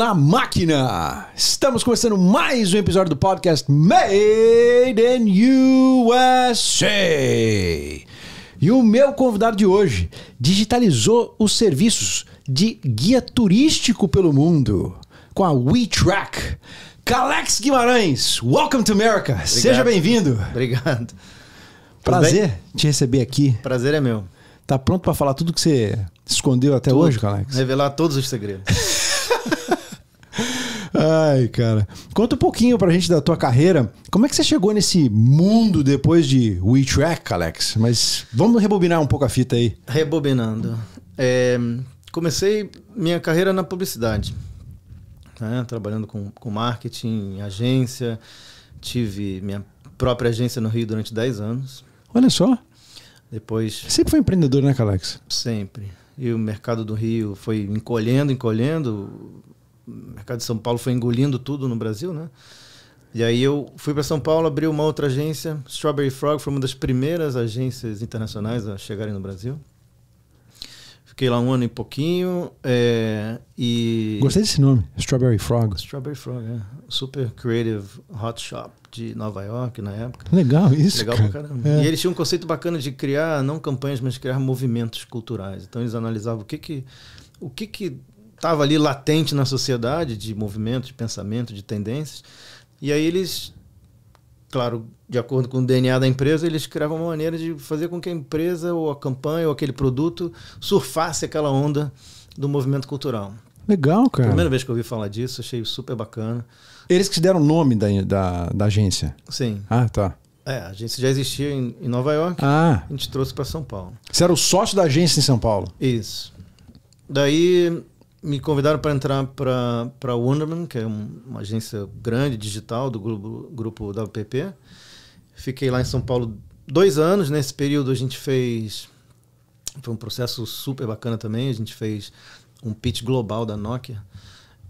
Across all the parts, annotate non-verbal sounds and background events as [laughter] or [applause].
na máquina! Estamos começando mais um episódio do podcast Made in USA! E o meu convidado de hoje digitalizou os serviços de guia turístico pelo mundo com a WeTrack. Calex Guimarães, welcome to America! Obrigado. Seja bem-vindo! Obrigado. Prazer te receber aqui. Prazer é meu. Tá pronto para falar tudo que você escondeu até tudo. hoje, Calex? Revelar todos os segredos. [laughs] Ai, cara. Conta um pouquinho pra gente da tua carreira. Como é que você chegou nesse mundo depois de Track, Alex? Mas vamos rebobinar um pouco a fita aí. Rebobinando. É, comecei minha carreira na publicidade. Né? Trabalhando com, com marketing, agência. Tive minha própria agência no Rio durante 10 anos. Olha só. Depois. Sempre foi empreendedor, né, Alex? Sempre. E o mercado do Rio foi encolhendo, encolhendo mercado de São Paulo foi engolindo tudo no Brasil, né? E aí eu fui para São Paulo, abri uma outra agência, Strawberry Frog foi uma das primeiras agências internacionais a chegarem no Brasil. Fiquei lá um ano e pouquinho é, e... Gostei desse nome, Strawberry Frog. Strawberry Frog, é. Super Creative Hot Shop de Nova York na época. Legal isso, Legal cara. pra caramba. É. E eles tinham um conceito bacana de criar, não campanhas, mas criar movimentos culturais. Então eles analisavam o que que... O que que estava ali latente na sociedade de movimento, de pensamento, de tendências. E aí eles, claro, de acordo com o DNA da empresa, eles criavam uma maneira de fazer com que a empresa ou a campanha ou aquele produto surfasse aquela onda do movimento cultural. Legal, cara. Primeira vez que eu ouvi falar disso, achei super bacana. Eles que te deram o nome da, da, da agência? Sim. Ah, tá. É, a agência já existia em, em Nova York. Ah. A gente trouxe para São Paulo. Você era o sócio da agência em São Paulo? Isso. Daí me convidaram para entrar para a Wonderman, que é uma agência grande digital do grupo, grupo WPP. Fiquei lá em São Paulo dois anos. Nesse período a gente fez. Foi um processo super bacana também. A gente fez um pitch global da Nokia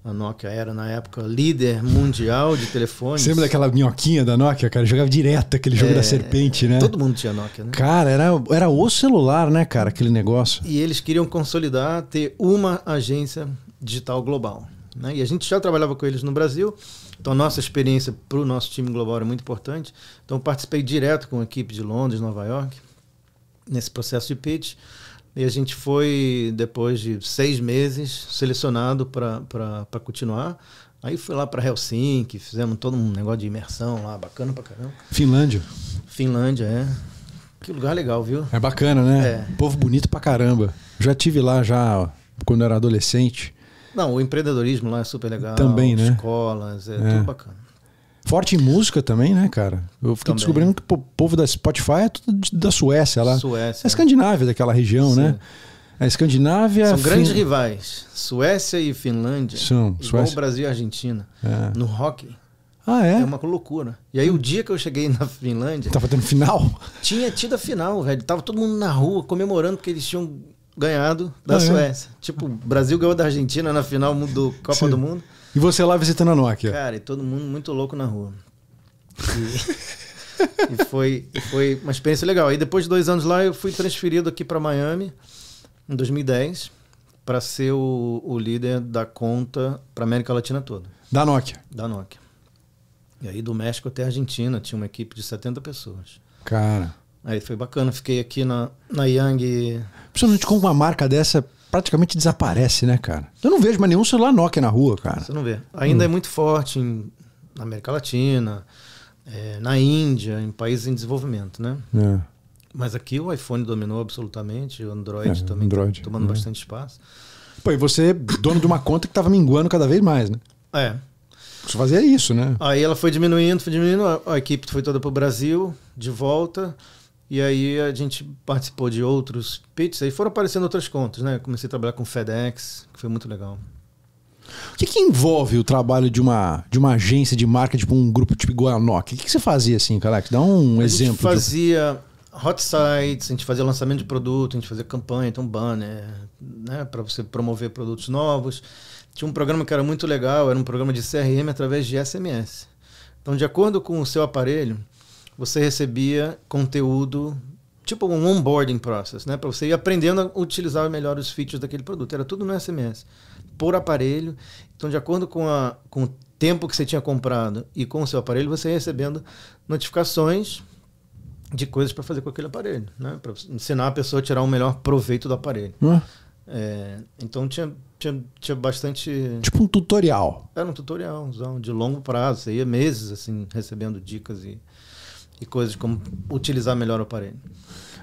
a Nokia era, na época, líder mundial de telefones. Você lembra daquela minhoquinha da Nokia, cara? jogava direto aquele jogo é, da serpente, né? Todo mundo tinha Nokia, né? Cara, era, era o celular, né, cara, aquele negócio. E eles queriam consolidar, ter uma agência digital global. Né? E a gente já trabalhava com eles no Brasil, então a nossa experiência para o nosso time global era muito importante. Então participei direto com a equipe de Londres, Nova York, nesse processo de pitch. E a gente foi, depois de seis meses, selecionado para continuar. Aí fui lá para Helsinki, fizemos todo um negócio de imersão lá, bacana pra caramba. Finlândia. Finlândia, é. Que lugar legal, viu? É bacana, né? É. povo bonito pra caramba. Já tive lá já quando eu era adolescente. Não, o empreendedorismo lá é super legal. Também, né? Escolas, é, é. tudo bacana. Forte em música também, né, cara? Eu fiquei também. descobrindo que o povo da Spotify é tudo da Suécia lá. Suécia. É Escandinávia, daquela região, né? Sim. né? A Escandinávia. São grandes rivais. Suécia e Finlândia. São. Igual Suécia. Brasil e Argentina. É. No hockey. Ah, é? É uma loucura. E aí, o dia que eu cheguei na Finlândia. Tava tendo final? Tinha tido a final, velho. Tava todo mundo na rua comemorando porque eles tinham ganhado da ah, é? Suécia. É? Tipo, o Brasil ganhou da Argentina na final do Copa Sim. do Mundo. E você lá visitando a Nokia. Cara, e todo mundo muito louco na rua. E, [laughs] e foi, foi uma experiência legal. E depois de dois anos lá, eu fui transferido aqui para Miami, em 2010, para ser o, o líder da conta para América Latina toda. Da Nokia? Da Nokia. E aí do México até a Argentina, tinha uma equipe de 70 pessoas. Cara. Aí foi bacana, fiquei aqui na, na Yang. Principalmente com uma marca dessa praticamente desaparece, né, cara? Eu não vejo mais nenhum celular Nokia na rua, cara. Você não vê. Ainda hum. é muito forte em, na América Latina, é, na Índia, em países em desenvolvimento, né? É. Mas aqui o iPhone dominou absolutamente, o Android é, também tá Android, tá tomando né? bastante espaço. Pô, e você, é dono de uma conta que estava minguando cada vez mais, né? É. Você fazia isso, né? Aí ela foi diminuindo, foi diminuindo, a, a equipe foi toda para o Brasil, de volta. E aí a gente participou de outros pits, aí foram aparecendo outras contas, né? Comecei a trabalhar com FedEx, que foi muito legal. O que, que envolve o trabalho de uma, de uma agência de marca, tipo um grupo tipo igual O que, que você fazia assim, Calex? Dá um a exemplo. A gente fazia de... hot sites, a gente fazia lançamento de produto, a gente fazia campanha, então banner, né? Para você promover produtos novos. Tinha um programa que era muito legal, era um programa de CRM através de SMS. Então, de acordo com o seu aparelho, você recebia conteúdo tipo um onboarding process, né? Para você ir aprendendo a utilizar melhor os features daquele produto. Era tudo no SMS, por aparelho. Então, de acordo com, a, com o tempo que você tinha comprado e com o seu aparelho, você ia recebendo notificações de coisas para fazer com aquele aparelho, né? Para ensinar a pessoa a tirar o melhor proveito do aparelho. Hum. É, então tinha, tinha, tinha bastante. Tipo um tutorial. Era um tutorial de longo prazo, você ia meses assim, recebendo dicas e e coisas como utilizar melhor o aparelho.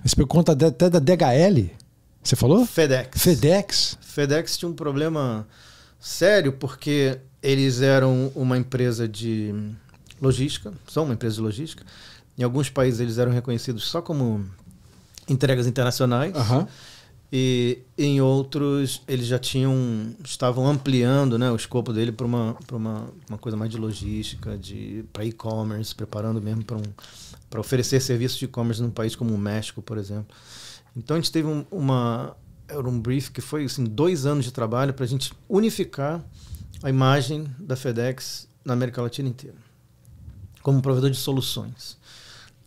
Você por conta até da DHL? Você falou? FedEx. FedEx. FedEx tinha um problema sério porque eles eram uma empresa de logística, são uma empresa de logística. Em alguns países eles eram reconhecidos só como entregas internacionais. Uhum. E em outros eles já tinham estavam ampliando né, o escopo dele para uma, uma, uma coisa mais de logística, de para e-commerce, preparando mesmo para um para oferecer serviços de e-commerce num país como o México, por exemplo. Então a gente teve um, uma era um brief que foi assim dois anos de trabalho para a gente unificar a imagem da FedEx na América Latina inteira como provedor de soluções.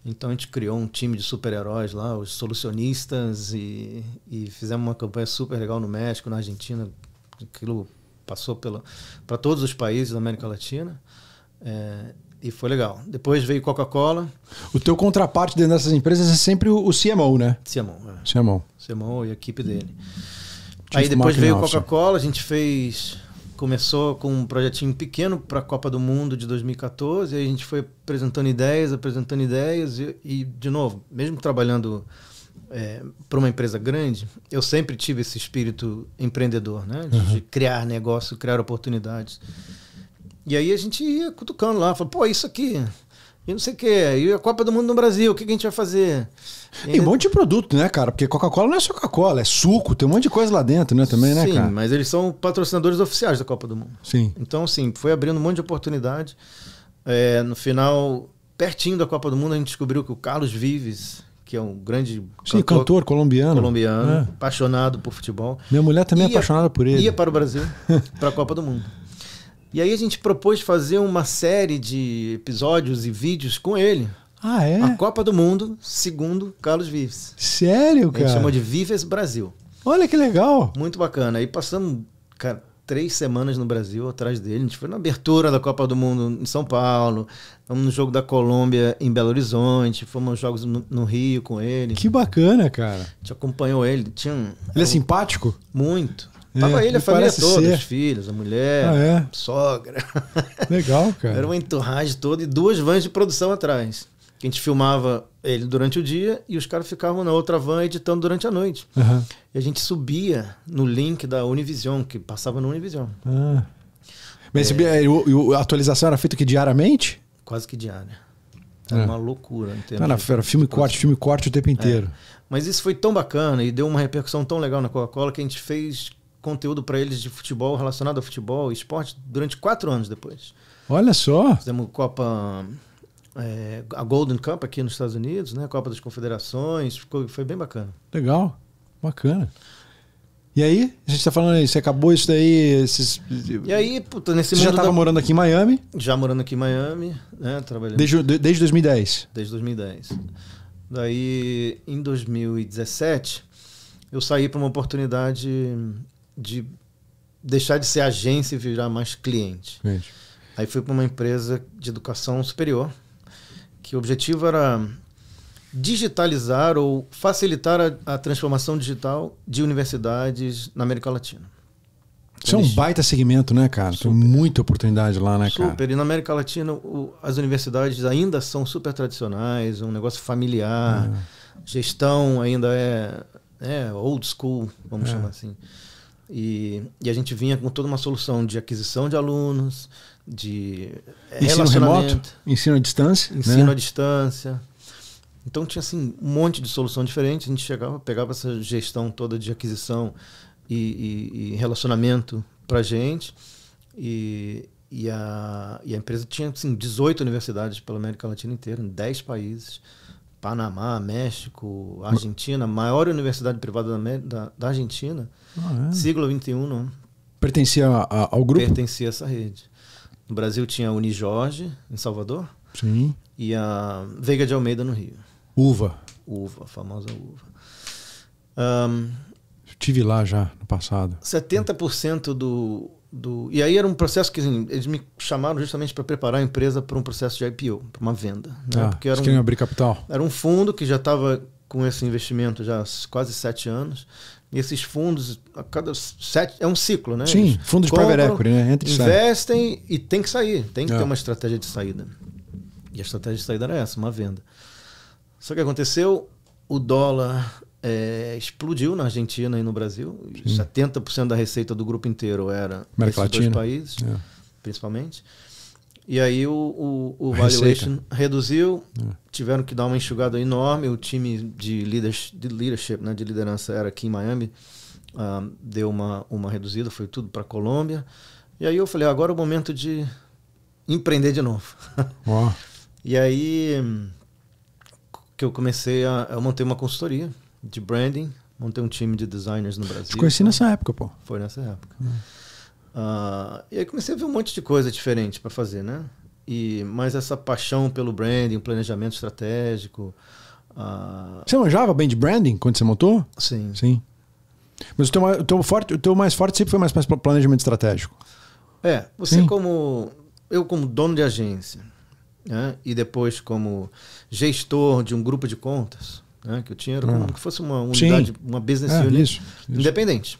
Então a gente criou um time de super-heróis lá, os solucionistas, e, e fizemos uma campanha super legal no México, na Argentina, aquilo passou para todos os países da América Latina. É, e foi legal. Depois veio Coca-Cola. O teu contraparte dentro dessas empresas é sempre o CMO, né? CMO. É. CMO. CMO e a equipe dele. Chief Aí depois veio Coca-Cola, a gente fez começou com um projetinho pequeno para a Copa do Mundo de 2014, aí a gente foi apresentando ideias, apresentando ideias, e, e de novo, mesmo trabalhando é, para uma empresa grande, eu sempre tive esse espírito empreendedor, né? De, uhum. de criar negócio, criar oportunidades. E aí a gente ia cutucando lá, falou, pô, isso aqui, e não sei o que, e a Copa do Mundo no Brasil, o que, que a gente vai fazer? E, e um monte de produto, né, cara? Porque Coca-Cola não é só Coca-Cola, é suco, tem um monte de coisa lá dentro, né, também, né, cara? Sim, mas eles são patrocinadores oficiais da Copa do Mundo. Sim. Então, assim, foi abrindo um monte de oportunidade. É, no final, pertinho da Copa do Mundo, a gente descobriu que o Carlos Vives, que é um grande Sim, cantor, cantor colombiano. Colombiano, é. apaixonado por futebol. Minha mulher também é ia, é apaixonada por ele. Ia para o Brasil, [laughs] para a Copa do Mundo. E aí a gente propôs fazer uma série de episódios e vídeos com ele. Ah, é? A Copa do Mundo, segundo Carlos Vives. Sério, cara? A gente chamou de Vives Brasil. Olha que legal. Muito bacana. Aí passamos, cara, três semanas no Brasil atrás dele. A gente foi na abertura da Copa do Mundo em São Paulo, fomos no jogo da Colômbia em Belo Horizonte, fomos aos jogos no, no Rio com ele. Que bacana, cara. A gente acompanhou ele. Tinha um, ele é um, simpático? Muito. Tava é, ele, a família toda, ser. os filhos, a mulher, ah, é. a sogra. [laughs] Legal, cara. Era uma entorragem toda e duas vans de produção atrás. Que a gente filmava ele durante o dia e os caras ficavam na outra van editando durante a noite. Uhum. E a gente subia no link da Univision, que passava no Univision. Ah. Mas é. é e a atualização era feita que diariamente? Quase que diária. Era é. uma loucura. Não, era filme corte, filme corte o tempo é. inteiro. É. Mas isso foi tão bacana e deu uma repercussão tão legal na Coca-Cola que a gente fez conteúdo para eles de futebol, relacionado ao futebol e esporte, durante quatro anos depois. Olha só! Fizemos Copa. É, a Golden Cup aqui nos Estados Unidos, né? Copa das Confederações, ficou, foi bem bacana. Legal, bacana. E aí, a gente tá falando aí, você acabou isso daí, esses... E aí, puta, nesse Você já tava da... morando aqui em Miami? Já morando aqui em Miami, né, trabalhando... Desde, desde 2010? Desde 2010. Daí, em 2017, eu saí para uma oportunidade de deixar de ser agência e virar mais cliente. Aí fui para uma empresa de educação superior, que o objetivo era digitalizar ou facilitar a, a transformação digital de universidades na América Latina. Isso é um baita segmento, né, cara? Super. Tem muita oportunidade lá, né, super. cara? Super. E na América Latina, o, as universidades ainda são super tradicionais, um negócio familiar, é. gestão ainda é, é old school, vamos é. chamar assim. E, e, a gente vinha com toda uma solução de aquisição de alunos, de é, ensino remoto, ensino à distância, né? ensino né? à distância. Então tinha assim um monte de solução diferente. A gente chegava, pegava essa gestão toda de aquisição e, e, e relacionamento para gente e a, e a empresa tinha assim 18 universidades pela América Latina inteira, em 10 países Panamá, México, Argentina, maior universidade privada da, da, da Argentina, ah, é. siglo XXI. Não. Pertencia a, ao grupo? Pertencia a essa rede. No Brasil tinha a Unijorge, em Salvador. Sim. E a Veiga de Almeida, no Rio. Uva. Uva, a famosa uva. Um, Estive lá já no passado. 70% do do. E aí era um processo que assim, eles me chamaram justamente para preparar a empresa para um processo de IPO, para uma venda. Né? Ah, Porque era um, abrir capital. Era um fundo que já estava com esse investimento já há quase sete anos. E esses fundos, a cada sete. É um ciclo, né? Sim, eles fundo de private equity, né? Entra e investem sai. e tem que sair, tem que é. ter uma estratégia de saída. E a estratégia de saída era essa, uma venda. Só que aconteceu, o dólar é, explodiu na Argentina e no Brasil. Sim. 70% da receita do grupo inteiro era América esses Latina. dois países, é. principalmente. E aí o, o, o valuation receita. reduziu, é. tiveram que dar uma enxugada enorme. O time de, leaders, de leadership, né, de liderança, era aqui em Miami, uh, deu uma, uma reduzida, foi tudo para a Colômbia. E aí eu falei, ah, agora é o momento de empreender de novo. [laughs] e aí que eu comecei a eu montei uma consultoria de branding, montei um time de designers no Brasil. Te conheci então. nessa época, pô. Foi nessa época. Hum. Uh, e aí comecei a ver um monte de coisa diferente para fazer, né? E, mas essa paixão pelo branding, planejamento estratégico. Uh... Você manjava bem de branding quando você montou? Sim. Sim. Mas o teu, o teu, forte, o teu mais forte sempre foi mais para planejamento estratégico. É, você Sim. como. Eu como dono de agência, né? e depois como gestor de um grupo de contas, né? que eu tinha era como ah. que fosse uma unidade, Sim. uma business é, unit isso, isso. independente.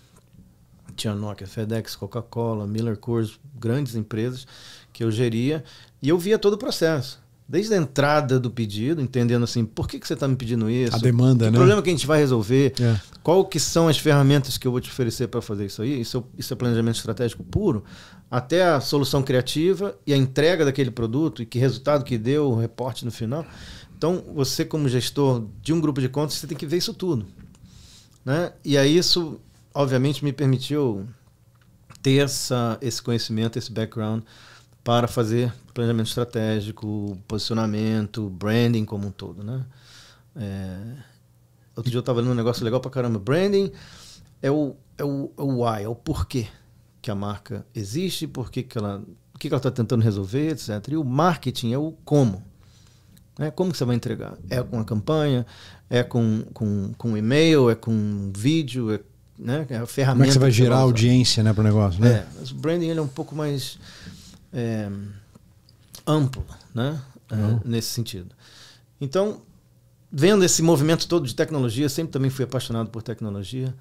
Tinha Nokia, FedEx, Coca-Cola, Miller Coors, grandes empresas que eu geria e eu via todo o processo. Desde a entrada do pedido, entendendo assim, por que, que você está me pedindo isso? A demanda, que né? problema que a gente vai resolver? É. Qual que são as ferramentas que eu vou te oferecer para fazer isso aí? Isso, é isso é planejamento estratégico puro. Até a solução criativa e a entrega daquele produto e que resultado que deu, o reporte no final. Então, você como gestor de um grupo de contas, você tem que ver isso tudo. Né? E aí isso, obviamente, me permitiu ter essa, esse conhecimento, esse background para fazer planejamento estratégico, posicionamento, branding como um todo. Né? É... Outro dia eu estava lendo um negócio legal para caramba. Branding é o, é, o, é o why, é o porquê que a marca existe, por que ela, o que ela está tentando resolver, etc. E o marketing é o como. Né? Como que você vai entregar? É com a campanha? É com, com, com e-mail? É com vídeo? É, né? é a ferramenta. Como é que você vai gerar audiência né, para o negócio? Né? É, o branding ele é um pouco mais é, amplo né? É, uhum. nesse sentido. Então, vendo esse movimento todo de tecnologia, sempre também fui apaixonado por tecnologia.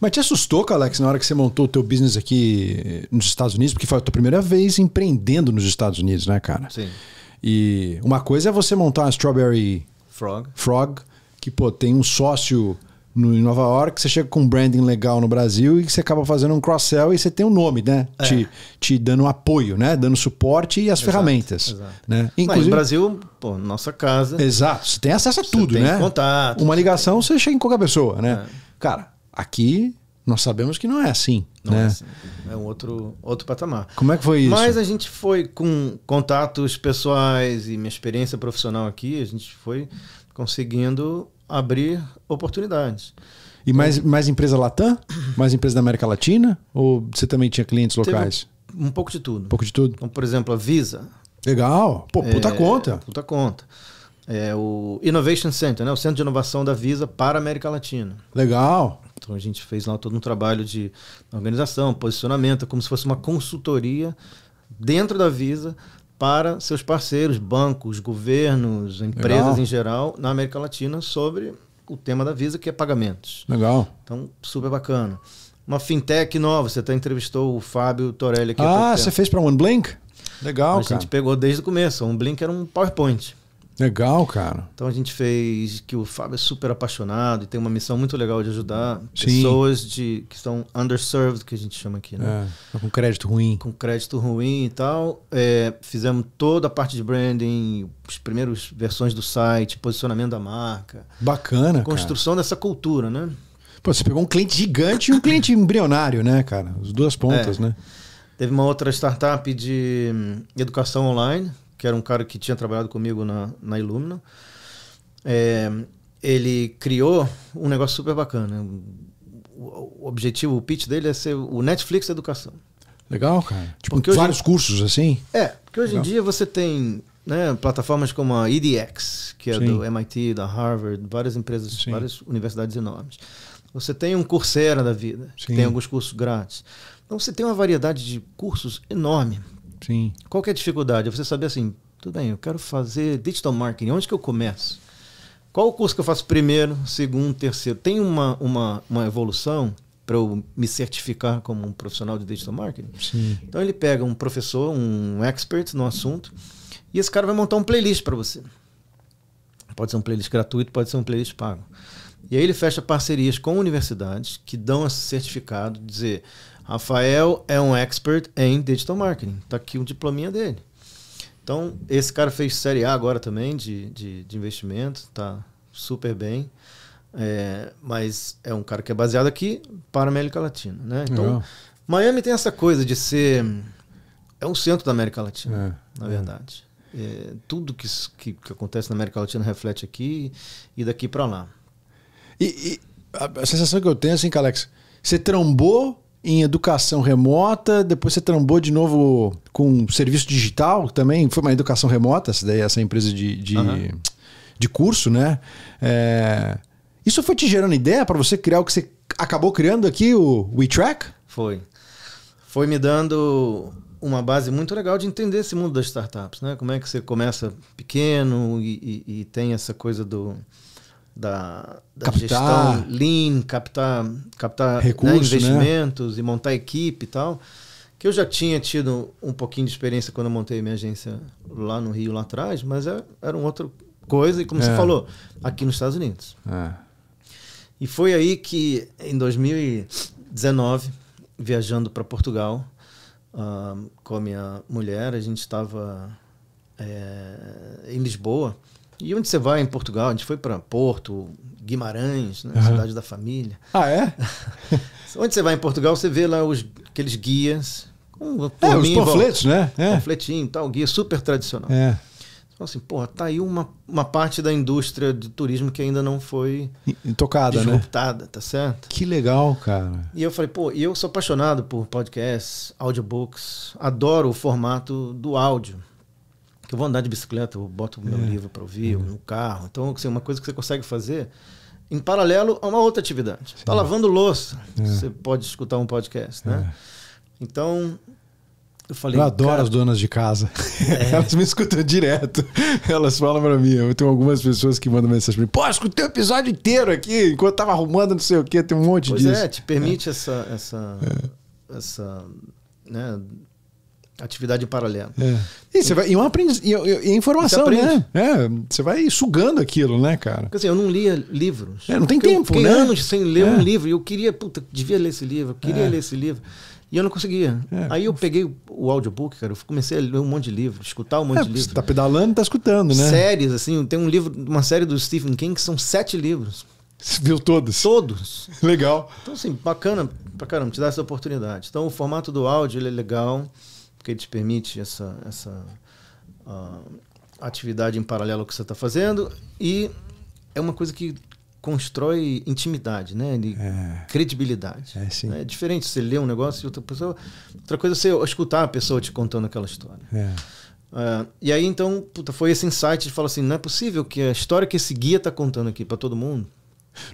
Mas te assustou, Alex, na hora que você montou o teu business aqui eh, nos Estados Unidos? Porque foi a tua primeira vez empreendendo nos Estados Unidos, né, cara? Sim. E uma coisa é você montar uma Strawberry Frog, Frog que pô, tem um sócio no, em Nova York, você chega com um branding legal no Brasil e você acaba fazendo um cross-sell e você tem um nome, né? É. Te, te dando apoio, né? Dando suporte e as exato, ferramentas. Exato. Né? Inclusive, no Brasil, pô, nossa casa. Exato, você tem acesso a tudo, né? Contato, Uma ligação, você chega em qualquer pessoa, né? É. Cara, aqui nós sabemos que não é assim. Não é né? é assim. É um outro, outro patamar. Como é que foi isso? Mas a gente foi com contatos pessoais e minha experiência profissional aqui, a gente foi conseguindo abrir oportunidades. E então, mais, mais empresa Latam? Mais empresa da América Latina? Ou você também tinha clientes locais? um pouco de tudo. Um pouco de tudo. Então, por exemplo, a Visa. Legal. Pô, é, puta é, conta. Puta conta. É o Innovation Center, né? o Centro de Inovação da Visa para a América Latina. Legal. Então a gente fez lá todo um trabalho de organização, posicionamento, como se fosse uma consultoria dentro da Visa para seus parceiros, bancos, governos, empresas Legal. em geral na América Latina sobre o tema da Visa, que é pagamentos. Legal. Então, super bacana. Uma fintech nova, você até entrevistou o Fábio Torelli aqui. Ah, você fez para OneBlink? Legal, cara. A gente pegou desde o começo. O OneBlink era um PowerPoint. Legal, cara. Então a gente fez que o Fábio é super apaixonado e tem uma missão muito legal de ajudar Sim. pessoas de, que estão underserved, que a gente chama aqui, né? É, com crédito ruim. Com crédito ruim e tal. É, fizemos toda a parte de branding, as primeiras versões do site, posicionamento da marca. Bacana. Construção cara. dessa cultura, né? Pô, você pegou um cliente gigante e um cliente embrionário, né, cara? As duas pontas, é. né? Teve uma outra startup de hum, educação online que era um cara que tinha trabalhado comigo na, na Illumina. É, ele criou um negócio super bacana. O, o objetivo, o pitch dele é ser o Netflix da educação. Legal, cara. Tipo, tipo porque vários hoje, cursos assim? É, porque hoje Legal. em dia você tem né, plataformas como a EDX, que é Sim. do MIT, da Harvard, várias empresas, Sim. várias universidades enormes. Você tem um Coursera da vida, que tem alguns cursos grátis. Então você tem uma variedade de cursos enorme. Sim. Qual que é a dificuldade? É você saber assim, tudo bem, eu quero fazer digital marketing, onde que eu começo? Qual o curso que eu faço primeiro, segundo, terceiro? Tem uma, uma, uma evolução para eu me certificar como um profissional de digital marketing? Sim. Então ele pega um professor, um expert no assunto, e esse cara vai montar um playlist para você. Pode ser um playlist gratuito, pode ser um playlist pago. E aí ele fecha parcerias com universidades que dão esse certificado, dizer, Rafael é um expert em digital marketing. Tá aqui um diplominha dele. Então, esse cara fez série A agora também de, de, de investimento, tá super bem. É, mas é um cara que é baseado aqui para a América Latina, né? Então, Miami tem essa coisa de ser é um centro da América Latina, é, na é. verdade. É. É, tudo que, que, que, acontece na América Latina reflete aqui e daqui para lá. E, e, a, sensação que eu tenho, é assim, Alex, você trombou em educação remota, depois você trambou de novo com serviço digital também, foi uma educação remota, essa, daí, essa empresa de, de, uhum. de curso, né? É... Isso foi te gerando ideia para você criar o que você acabou criando aqui, o WeTrack? Foi. Foi me dando uma base muito legal de entender esse mundo das startups, né? Como é que você começa pequeno e, e, e tem essa coisa do da, da captar, gestão lean, captar, captar né, recursos, né, investimentos né? e montar equipe e tal. Que eu já tinha tido um pouquinho de experiência quando eu montei minha agência lá no Rio, lá atrás, mas era, é, era uma outra coisa, e como é. você falou, aqui nos Estados Unidos. É. E foi aí que, em 2019, viajando para Portugal uh, com a minha mulher, a gente estava é, eh, em Lisboa e onde você vai em Portugal? A gente foi para Porto, Guimarães, né? Uhum. Cidade da Família. Ah, é? [laughs] onde você vai em Portugal, você vê lá os, aqueles guias. Com, é, os panfletos, né? É. Panfletinho tal, guia super tradicional. É. Então, assim, porra, tá aí uma, uma parte da indústria de turismo que ainda não foi tocada, né? né? tá certo? Que legal, cara. E eu falei, pô, eu sou apaixonado por podcasts, audiobooks, adoro o formato do áudio eu vou andar de bicicleta, eu boto o meu é. livro para ouvir, é. no carro. Então, assim, uma coisa que você consegue fazer em paralelo a é uma outra atividade. Está lavando louça, é. você pode escutar um podcast, né? Então, eu falei. Eu adoro as donas de casa. É. [laughs] Elas me escutam direto. Elas falam para mim. Eu tenho algumas pessoas que mandam mensagem para mim. Pô, escutei o episódio inteiro aqui, enquanto eu tava arrumando, não sei o quê, tem um monte pois disso. Pois é, te permite é. essa. essa, é. essa né, Atividade paralela. É. E, você vai, e, é uma aprendiz, e, é, e, é informação, né? É, você vai sugando aquilo, né, cara? Quer dizer, assim, eu não lia livros. É, não tem tempo, eu fiquei né? anos sem ler é. um livro. E eu queria, puta, devia ler esse livro, eu queria ler esse livro. E eu não conseguia. É, Aí eu peguei o audiobook, cara, eu comecei a ler um monte de livro, escutar um monte é, de livro. Você tá pedalando e tá escutando, né? Séries, assim, tem um livro, uma série do Stephen King que são sete livros. Você viu todos? Todos. legal. Então, assim, bacana pra caramba, te dá essa oportunidade. Então, o formato do áudio, ele é legal porque ele te permite essa, essa uh, atividade em paralelo ao que você está fazendo. E é uma coisa que constrói intimidade, né? de é. credibilidade. É, né? é, diferente você ler um negócio e outra pessoa. Outra coisa é você escutar a pessoa te contando aquela história. É. Uh, e aí então puta, foi esse insight de falar assim: não é possível que a história que esse guia está contando aqui para todo mundo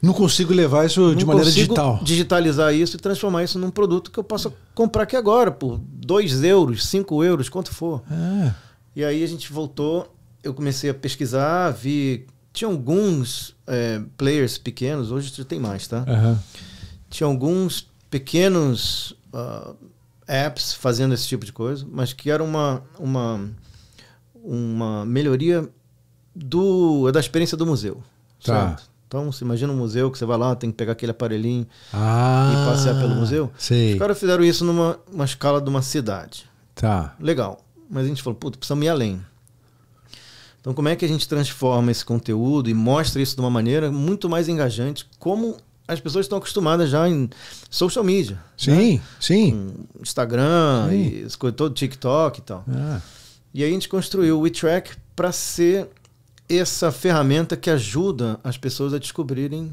não consigo levar isso não de maneira digital. Digitalizar isso e transformar isso num produto que eu possa comprar aqui agora, por 2 euros, 5 euros, quanto for. É. E aí a gente voltou, eu comecei a pesquisar, vi. Tinha alguns é, players pequenos, hoje tem mais, tá? Uhum. Tinha alguns pequenos uh, apps fazendo esse tipo de coisa, mas que era uma, uma, uma melhoria do, da experiência do museu. Tá. Certo? Então, você imagina um museu que você vai lá, tem que pegar aquele aparelhinho ah, e passear pelo museu. Sim. Os caras fizeram isso numa escala de uma cidade. Tá. Legal. Mas a gente falou, puta, precisamos ir além. Então, como é que a gente transforma esse conteúdo e mostra isso de uma maneira muito mais engajante, como as pessoas estão acostumadas já em social media. Né? Sim, né? sim. Com Instagram, sim. E, todo TikTok e tal. Ah. E aí a gente construiu o WeTrack para ser essa ferramenta que ajuda as pessoas a descobrirem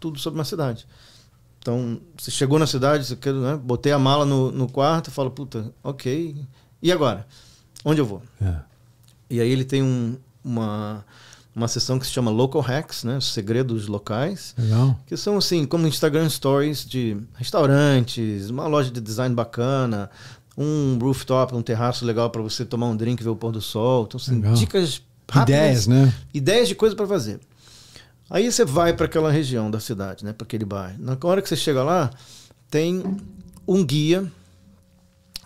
tudo sobre uma cidade. Então, você chegou na cidade, você quer, né? botei a mala no, no quarto, fala, puta, ok, e agora? Onde eu vou? É. E aí ele tem um, uma, uma sessão que se chama Local Hacks, né? Segredos locais. Legal. Que são assim, como Instagram Stories de restaurantes, uma loja de design bacana, um rooftop, um terraço legal para você tomar um drink, ver o pôr do sol. Então, assim, dicas ideias, né? Ideias de coisa para fazer. Aí você vai para aquela região da cidade, né? Para aquele bairro. Na hora que você chega lá, tem um guia,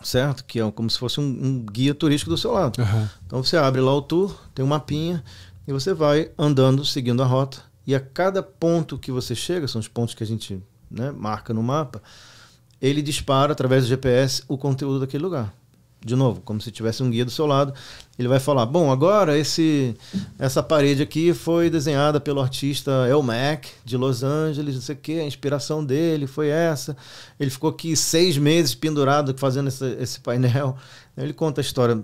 certo? Que é como se fosse um, um guia turístico do seu lado. Uhum. Então você abre lá o tour, tem um mapinha e você vai andando, seguindo a rota. E a cada ponto que você chega, são os pontos que a gente né, marca no mapa, ele dispara através do GPS o conteúdo daquele lugar de novo, como se tivesse um guia do seu lado, ele vai falar: "Bom, agora esse essa parede aqui foi desenhada pelo artista El Mac de Los Angeles, não sei o quê, a inspiração dele foi essa. Ele ficou aqui seis meses pendurado fazendo esse, esse painel. Ele conta a história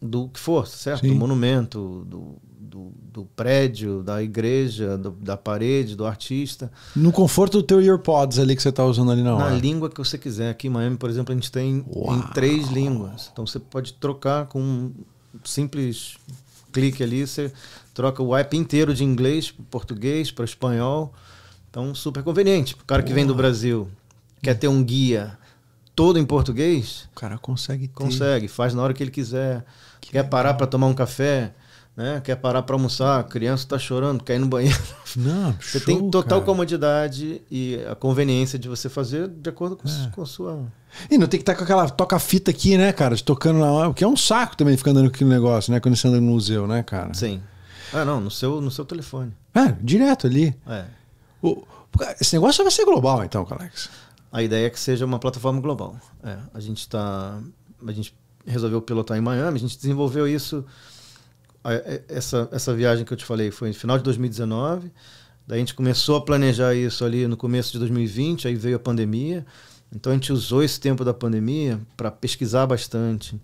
do que for, certo? Sim. Do monumento, do do, do prédio, da igreja, do, da parede, do artista. No conforto do teu earpods ali que você está usando ali na hora. Na língua que você quiser. Aqui em Miami, por exemplo, a gente tem Uau. em três línguas. Então você pode trocar com um simples clique ali, você troca o app inteiro de inglês para português, para espanhol. Então, super conveniente. O cara que Uau. vem do Brasil quer ter um guia todo em português. O cara consegue ter. Consegue, faz na hora que ele quiser. Que quer parar para tomar um café né? Quer parar para almoçar, a criança está chorando, quer ir no banheiro. Não, [laughs] você show, tem total cara. comodidade e a conveniência de você fazer de acordo com, é. com sua. E não tem que estar tá com aquela toca-fita aqui, né, cara? Tocando na hora, porque é um saco também ficando andando aqui no negócio, né? Quando você anda no museu, né, cara? Sim. Ah, não, no seu, no seu telefone. É, direto ali. É. O, esse negócio vai ser global, então, Alex. A ideia é que seja uma plataforma global. É, a gente está. A gente resolveu pilotar em Miami, a gente desenvolveu isso é, essa, essa viagem que eu te falei foi no final de 2019. Daí a gente começou a planejar isso ali no começo de 2020, aí veio a pandemia. Então a gente usou esse tempo da pandemia para pesquisar bastante,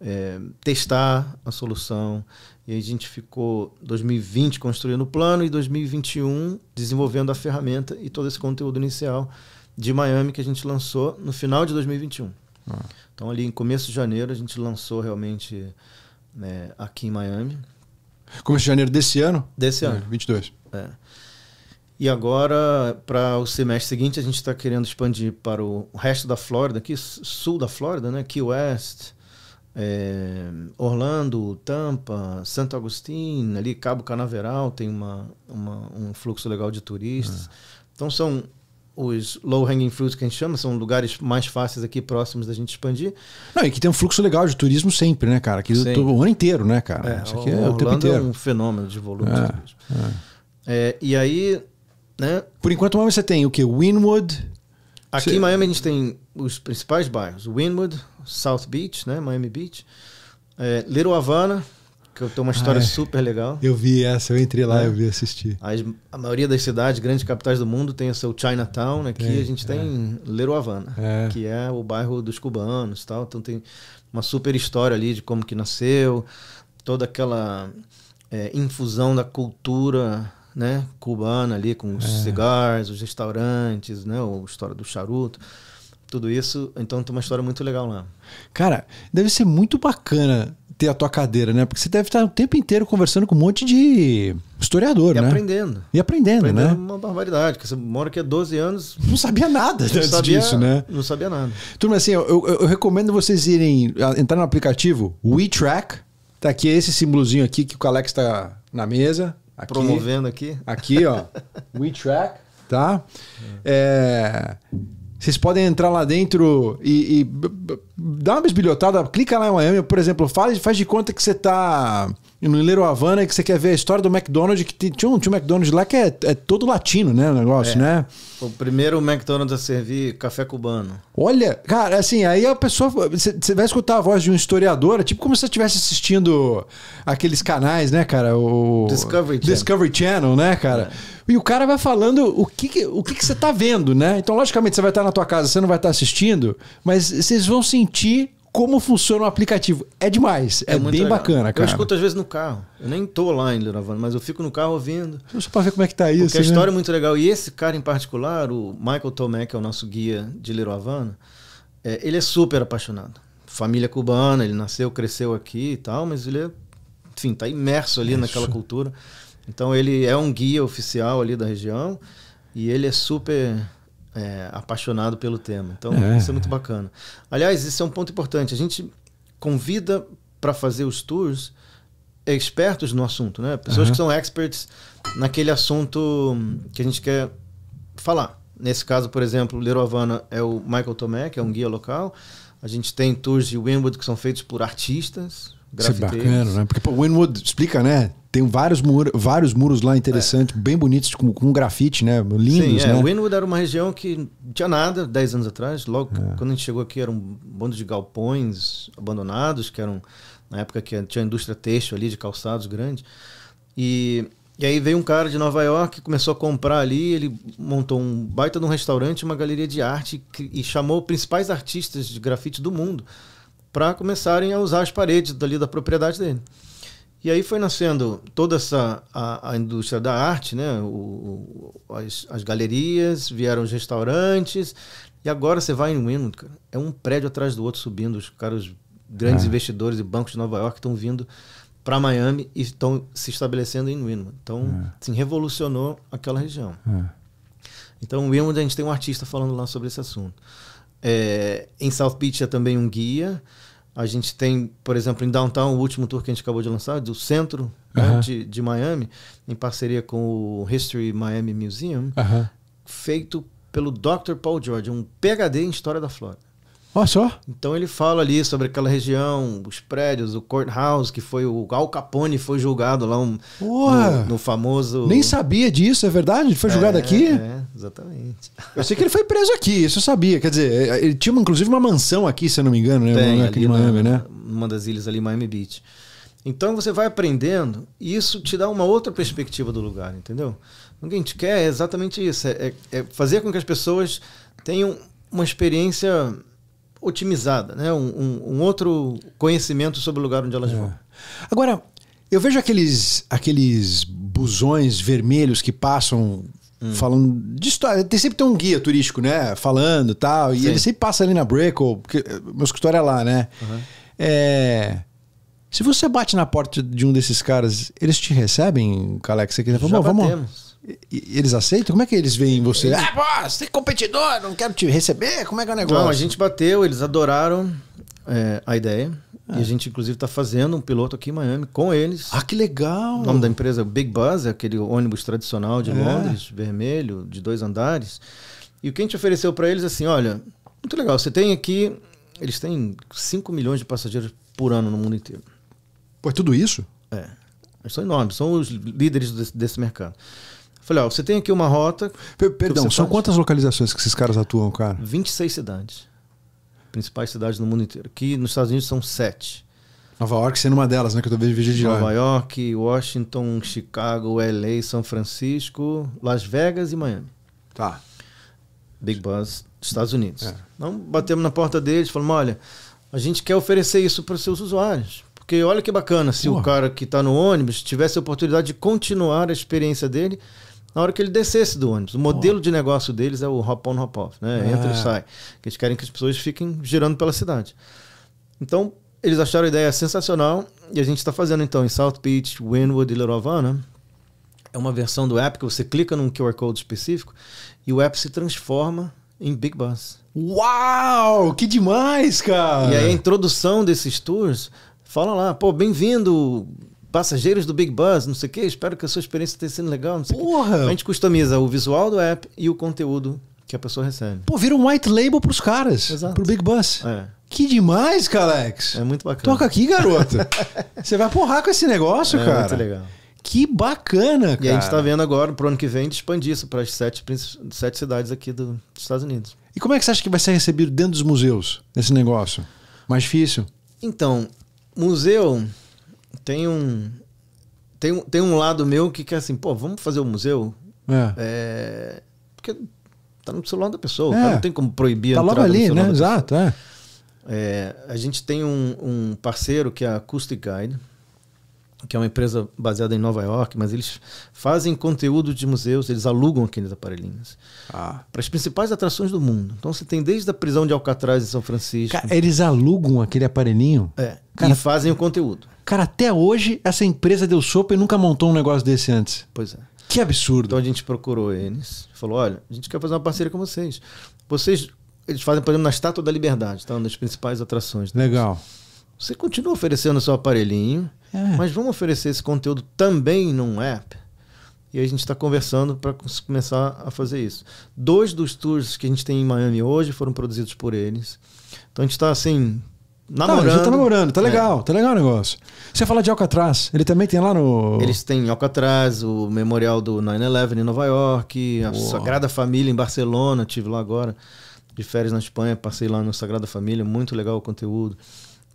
é, testar a solução. E aí a gente ficou 2020 construindo o plano e 2021 desenvolvendo a ferramenta e todo esse conteúdo inicial de Miami que a gente lançou no final de 2021. Ah. Então ali em começo de janeiro a gente lançou realmente né, aqui em Miami. Começo de janeiro desse ano? Desse ano. 22. É, é. E agora, para o semestre seguinte, a gente está querendo expandir para o resto da Flórida, aqui, sul da Flórida, né? Key West, é, Orlando, Tampa, Santo Agostinho, ali Cabo Canaveral tem uma, uma um fluxo legal de turistas. É. Então são os low hanging fruits que a gente chama, são lugares mais fáceis aqui próximos da gente expandir. Não, e que tem um fluxo legal de turismo sempre, né, cara? que o ano inteiro, né, cara? É, Isso aqui o, é o tempo é inteiro. é um fenômeno de volume é, de é. turismo. É. e aí, né? Por enquanto, Miami você tem o que? Winwood. Aqui você... em Miami a gente tem os principais bairros: Winwood, South Beach, né? Miami Beach, é, Little Havana, que eu tenho uma história ah, é. super legal. Eu vi essa, eu entrei lá, é. eu vi assistir. As, a maioria das cidades, grandes capitais do mundo, tem o seu Chinatown, Aqui né, a gente é. tem é. Havana, que é o bairro dos cubanos tal. Então tem uma super história ali de como que nasceu, toda aquela é, infusão da cultura né, cubana ali com os é. cigarros, os restaurantes, né? a história do charuto tudo isso. Então tem uma história muito legal lá. Cara, deve ser muito bacana ter a tua cadeira, né? Porque você deve estar o tempo inteiro conversando com um monte de historiador, e né? Aprendendo. E aprendendo, né? aprendendo né? uma barbaridade, porque você mora aqui há 12 anos. Não sabia nada antes sabia, disso, né? Não sabia nada. Turma, assim, eu, eu, eu recomendo vocês irem entrar no aplicativo WeTrack. Tá aqui esse símbolozinho aqui que o Alex está na mesa. Aqui, Promovendo aqui. Aqui, ó. [laughs] WeTrack, tá? É. é vocês podem entrar lá dentro e, e uma bisbilhotada, clica lá em Miami, por exemplo, faz, faz de conta que você está e no Little Havana é que você quer ver a história do McDonald's, que tinha um, tinha um McDonald's lá que é, é todo latino, né? O negócio, é. né? O primeiro McDonald's a servir café cubano. Olha, cara, assim, aí a pessoa. Você vai escutar a voz de um historiador, é tipo como se você estivesse assistindo aqueles canais, né, cara? O. Discovery Channel. Discovery Channel, né, cara? É. E o cara vai falando o que, que o que, que você tá vendo, né? Então, logicamente, você vai estar na tua casa, você não vai estar assistindo, mas vocês vão sentir como funciona o aplicativo. É demais. É, é bem legal. bacana, cara. Eu escuto às vezes no carro. Eu nem tô lá em gravando, mas eu fico no carro ouvindo. Só pra ver como é que tá isso. Porque a né? história é muito legal. E esse cara em particular, o Michael Tomé, que é o nosso guia de Little é, ele é super apaixonado. Família cubana, ele nasceu, cresceu aqui e tal, mas ele é, enfim, tá imerso ali isso. naquela cultura. Então ele é um guia oficial ali da região e ele é super é, apaixonado pelo tema. Então, é. isso é muito bacana. Aliás, isso é um ponto importante. A gente convida para fazer os tours expertos no assunto, né? Pessoas uhum. que são experts naquele assunto que a gente quer falar. Nesse caso, por exemplo, Little Havana é o Michael Tomé, que é um guia local. A gente tem tours de Winwood que são feitos por artistas, isso é bacana, né? Porque o Wynwood explica, né? Tem vários, muro, vários muros lá interessantes, é. bem bonitos, com, com grafite, né? Lindos, Sim, é. né? era uma região que não tinha nada 10 anos atrás. Logo é. quando a gente chegou aqui, era um bando de galpões abandonados, que eram, na época que tinha a indústria têxtil ali, de calçados grande. E, e aí veio um cara de Nova York, começou a comprar ali, ele montou um baita de um restaurante, uma galeria de arte, que, e chamou principais artistas de grafite do mundo para começarem a usar as paredes dali da propriedade dele. E aí foi nascendo toda essa a, a indústria da arte, né? O, o, as, as galerias, vieram os restaurantes. E agora você vai em Winwood, É um prédio atrás do outro subindo. Os caras, grandes é. investidores e bancos de Nova York estão vindo para Miami e estão se estabelecendo em Winwood. Então, é. assim, revolucionou aquela região. É. Então, Winwood, a gente tem um artista falando lá sobre esse assunto. É, em South Beach é também um guia. A gente tem, por exemplo, em Downtown, o último tour que a gente acabou de lançar, do centro uh né, -huh. de, de Miami, em parceria com o History Miami Museum, uh -huh. feito pelo Dr. Paul George, um PhD em História da Flórida. Olha só. Então ele fala ali sobre aquela região, os prédios, o courthouse, que foi o Al Capone foi julgado lá um, no, no, famoso. Nem sabia disso, é verdade? Ele foi é, julgado aqui? É, exatamente. Eu sei que ele foi preso aqui, isso eu sabia. Quer dizer, é, ele tinha inclusive uma mansão aqui, se eu não me engano, né? Tem, aqui Miami, na, né? Uma das ilhas ali, Miami Beach. Então você vai aprendendo e isso te dá uma outra perspectiva do lugar, entendeu? O que a gente quer é exatamente isso: é, é, é fazer com que as pessoas tenham uma experiência otimizada, né? Um, um, um, outro conhecimento sobre o lugar onde elas é. vão. Agora, eu vejo aqueles, aqueles busões vermelhos que passam hum. falando de história. Tem sempre tem um guia turístico, né? Falando tal. E Sim. ele sempre passa ali na Brickle, porque meu escritório é lá, né? Uhum. É... Se você bate na porta de um desses caras, eles te recebem, Calex? Você quer... falar. vamos, batemos. vamos eles aceitam? Como é que eles veem você? Ah, pô, você é competidor, não quero te receber? Como é que é o negócio? Não, a gente bateu, eles adoraram é, a ideia. E é. a gente, inclusive, está fazendo um piloto aqui em Miami com eles. Ah, que legal! O nome da empresa é Big Buzz, é aquele ônibus tradicional de é. Londres, vermelho, de dois andares. E o que a gente ofereceu para eles assim: olha, muito legal, você tem aqui. Eles têm 5 milhões de passageiros por ano no mundo inteiro. Pô, é tudo isso? É. Eles são enormes, são os líderes desse, desse mercado. Falei, ó, você tem aqui uma rota. Per perdão, são faz? quantas localizações que esses caras atuam, cara? 26 cidades. Principais cidades no mundo inteiro. Que nos Estados Unidos são sete. Nova York sendo uma delas, né? Que eu tô vendo vídeo de Nova lá. York, Washington, Chicago, LA, São Francisco, Las Vegas e Miami. Tá. Big Buzz, Estados Unidos. É. Então batemos na porta deles, falamos: olha, a gente quer oferecer isso para os seus usuários. Porque olha que bacana se Porra. o cara que está no ônibus tivesse a oportunidade de continuar a experiência dele na hora que ele descesse do ônibus. O modelo de negócio deles é o hop on, hop off, né? É. Entra e sai. Que eles querem que as pessoas fiquem girando pela cidade. Então, eles acharam a ideia sensacional e a gente está fazendo então em South Beach, Wynwood e Little Havana. É uma versão do app que você clica num QR Code específico e o app se transforma em Big Bus. Uau! Que demais, cara! E aí a introdução desses tours fala lá, pô, bem-vindo, passageiros do Big Buzz, não sei o quê, espero que a sua experiência tenha sido legal, não sei Porra! Quê. A gente customiza o visual do app e o conteúdo que a pessoa recebe. Pô, vira um white label pros caras, Exato. pro Big Buzz. É. Que demais, Calex! É muito bacana. Toca aqui, garoto! [laughs] Você vai porrar com esse negócio, é, cara. É muito legal. Que bacana, cara. E a gente está vendo agora, pro ano que vem, expandir isso para as sete, sete cidades aqui do, dos Estados Unidos. E como é que você acha que vai ser recebido dentro dos museus, nesse negócio? Mais difícil? Então, museu tem um, tem, tem um lado meu que quer assim, pô, vamos fazer o um museu? É. é. Porque tá no celular da pessoa, é. não tem como proibir tá a entrada logo ali, né? Exato, é. é. A gente tem um, um, parceiro que é a Acoustic Guide, que é uma empresa baseada em Nova York, mas eles fazem conteúdo de museus, eles alugam aqueles aparelhinhos ah. para as principais atrações do mundo. Então você tem desde a prisão de Alcatraz em São Francisco. Cara, eles alugam aquele aparelhinho? É. Cara, e fazem o conteúdo. Cara, até hoje essa empresa deu sopa e nunca montou um negócio desse antes. Pois é. Que absurdo. Então a gente procurou eles, falou: olha, a gente quer fazer uma parceria com vocês. Vocês, eles fazem, por exemplo, na Estátua da Liberdade, tá? uma das principais atrações. Deles. Legal. Você continua oferecendo o seu aparelhinho, é. mas vamos oferecer esse conteúdo também num app. E a gente está conversando para começar a fazer isso. Dois dos tours que a gente tem em Miami hoje foram produzidos por eles. Então a gente está assim Namorando. Tá, já tá namorando, tá é. legal, é. tá legal o negócio. Você fala de Alcatraz, ele também tem lá no. Eles têm Alcatraz, o memorial do 9-11 em Nova York, a Sagrada Família em Barcelona, tive lá agora, de férias na Espanha, passei lá no Sagrada Família, muito legal o conteúdo.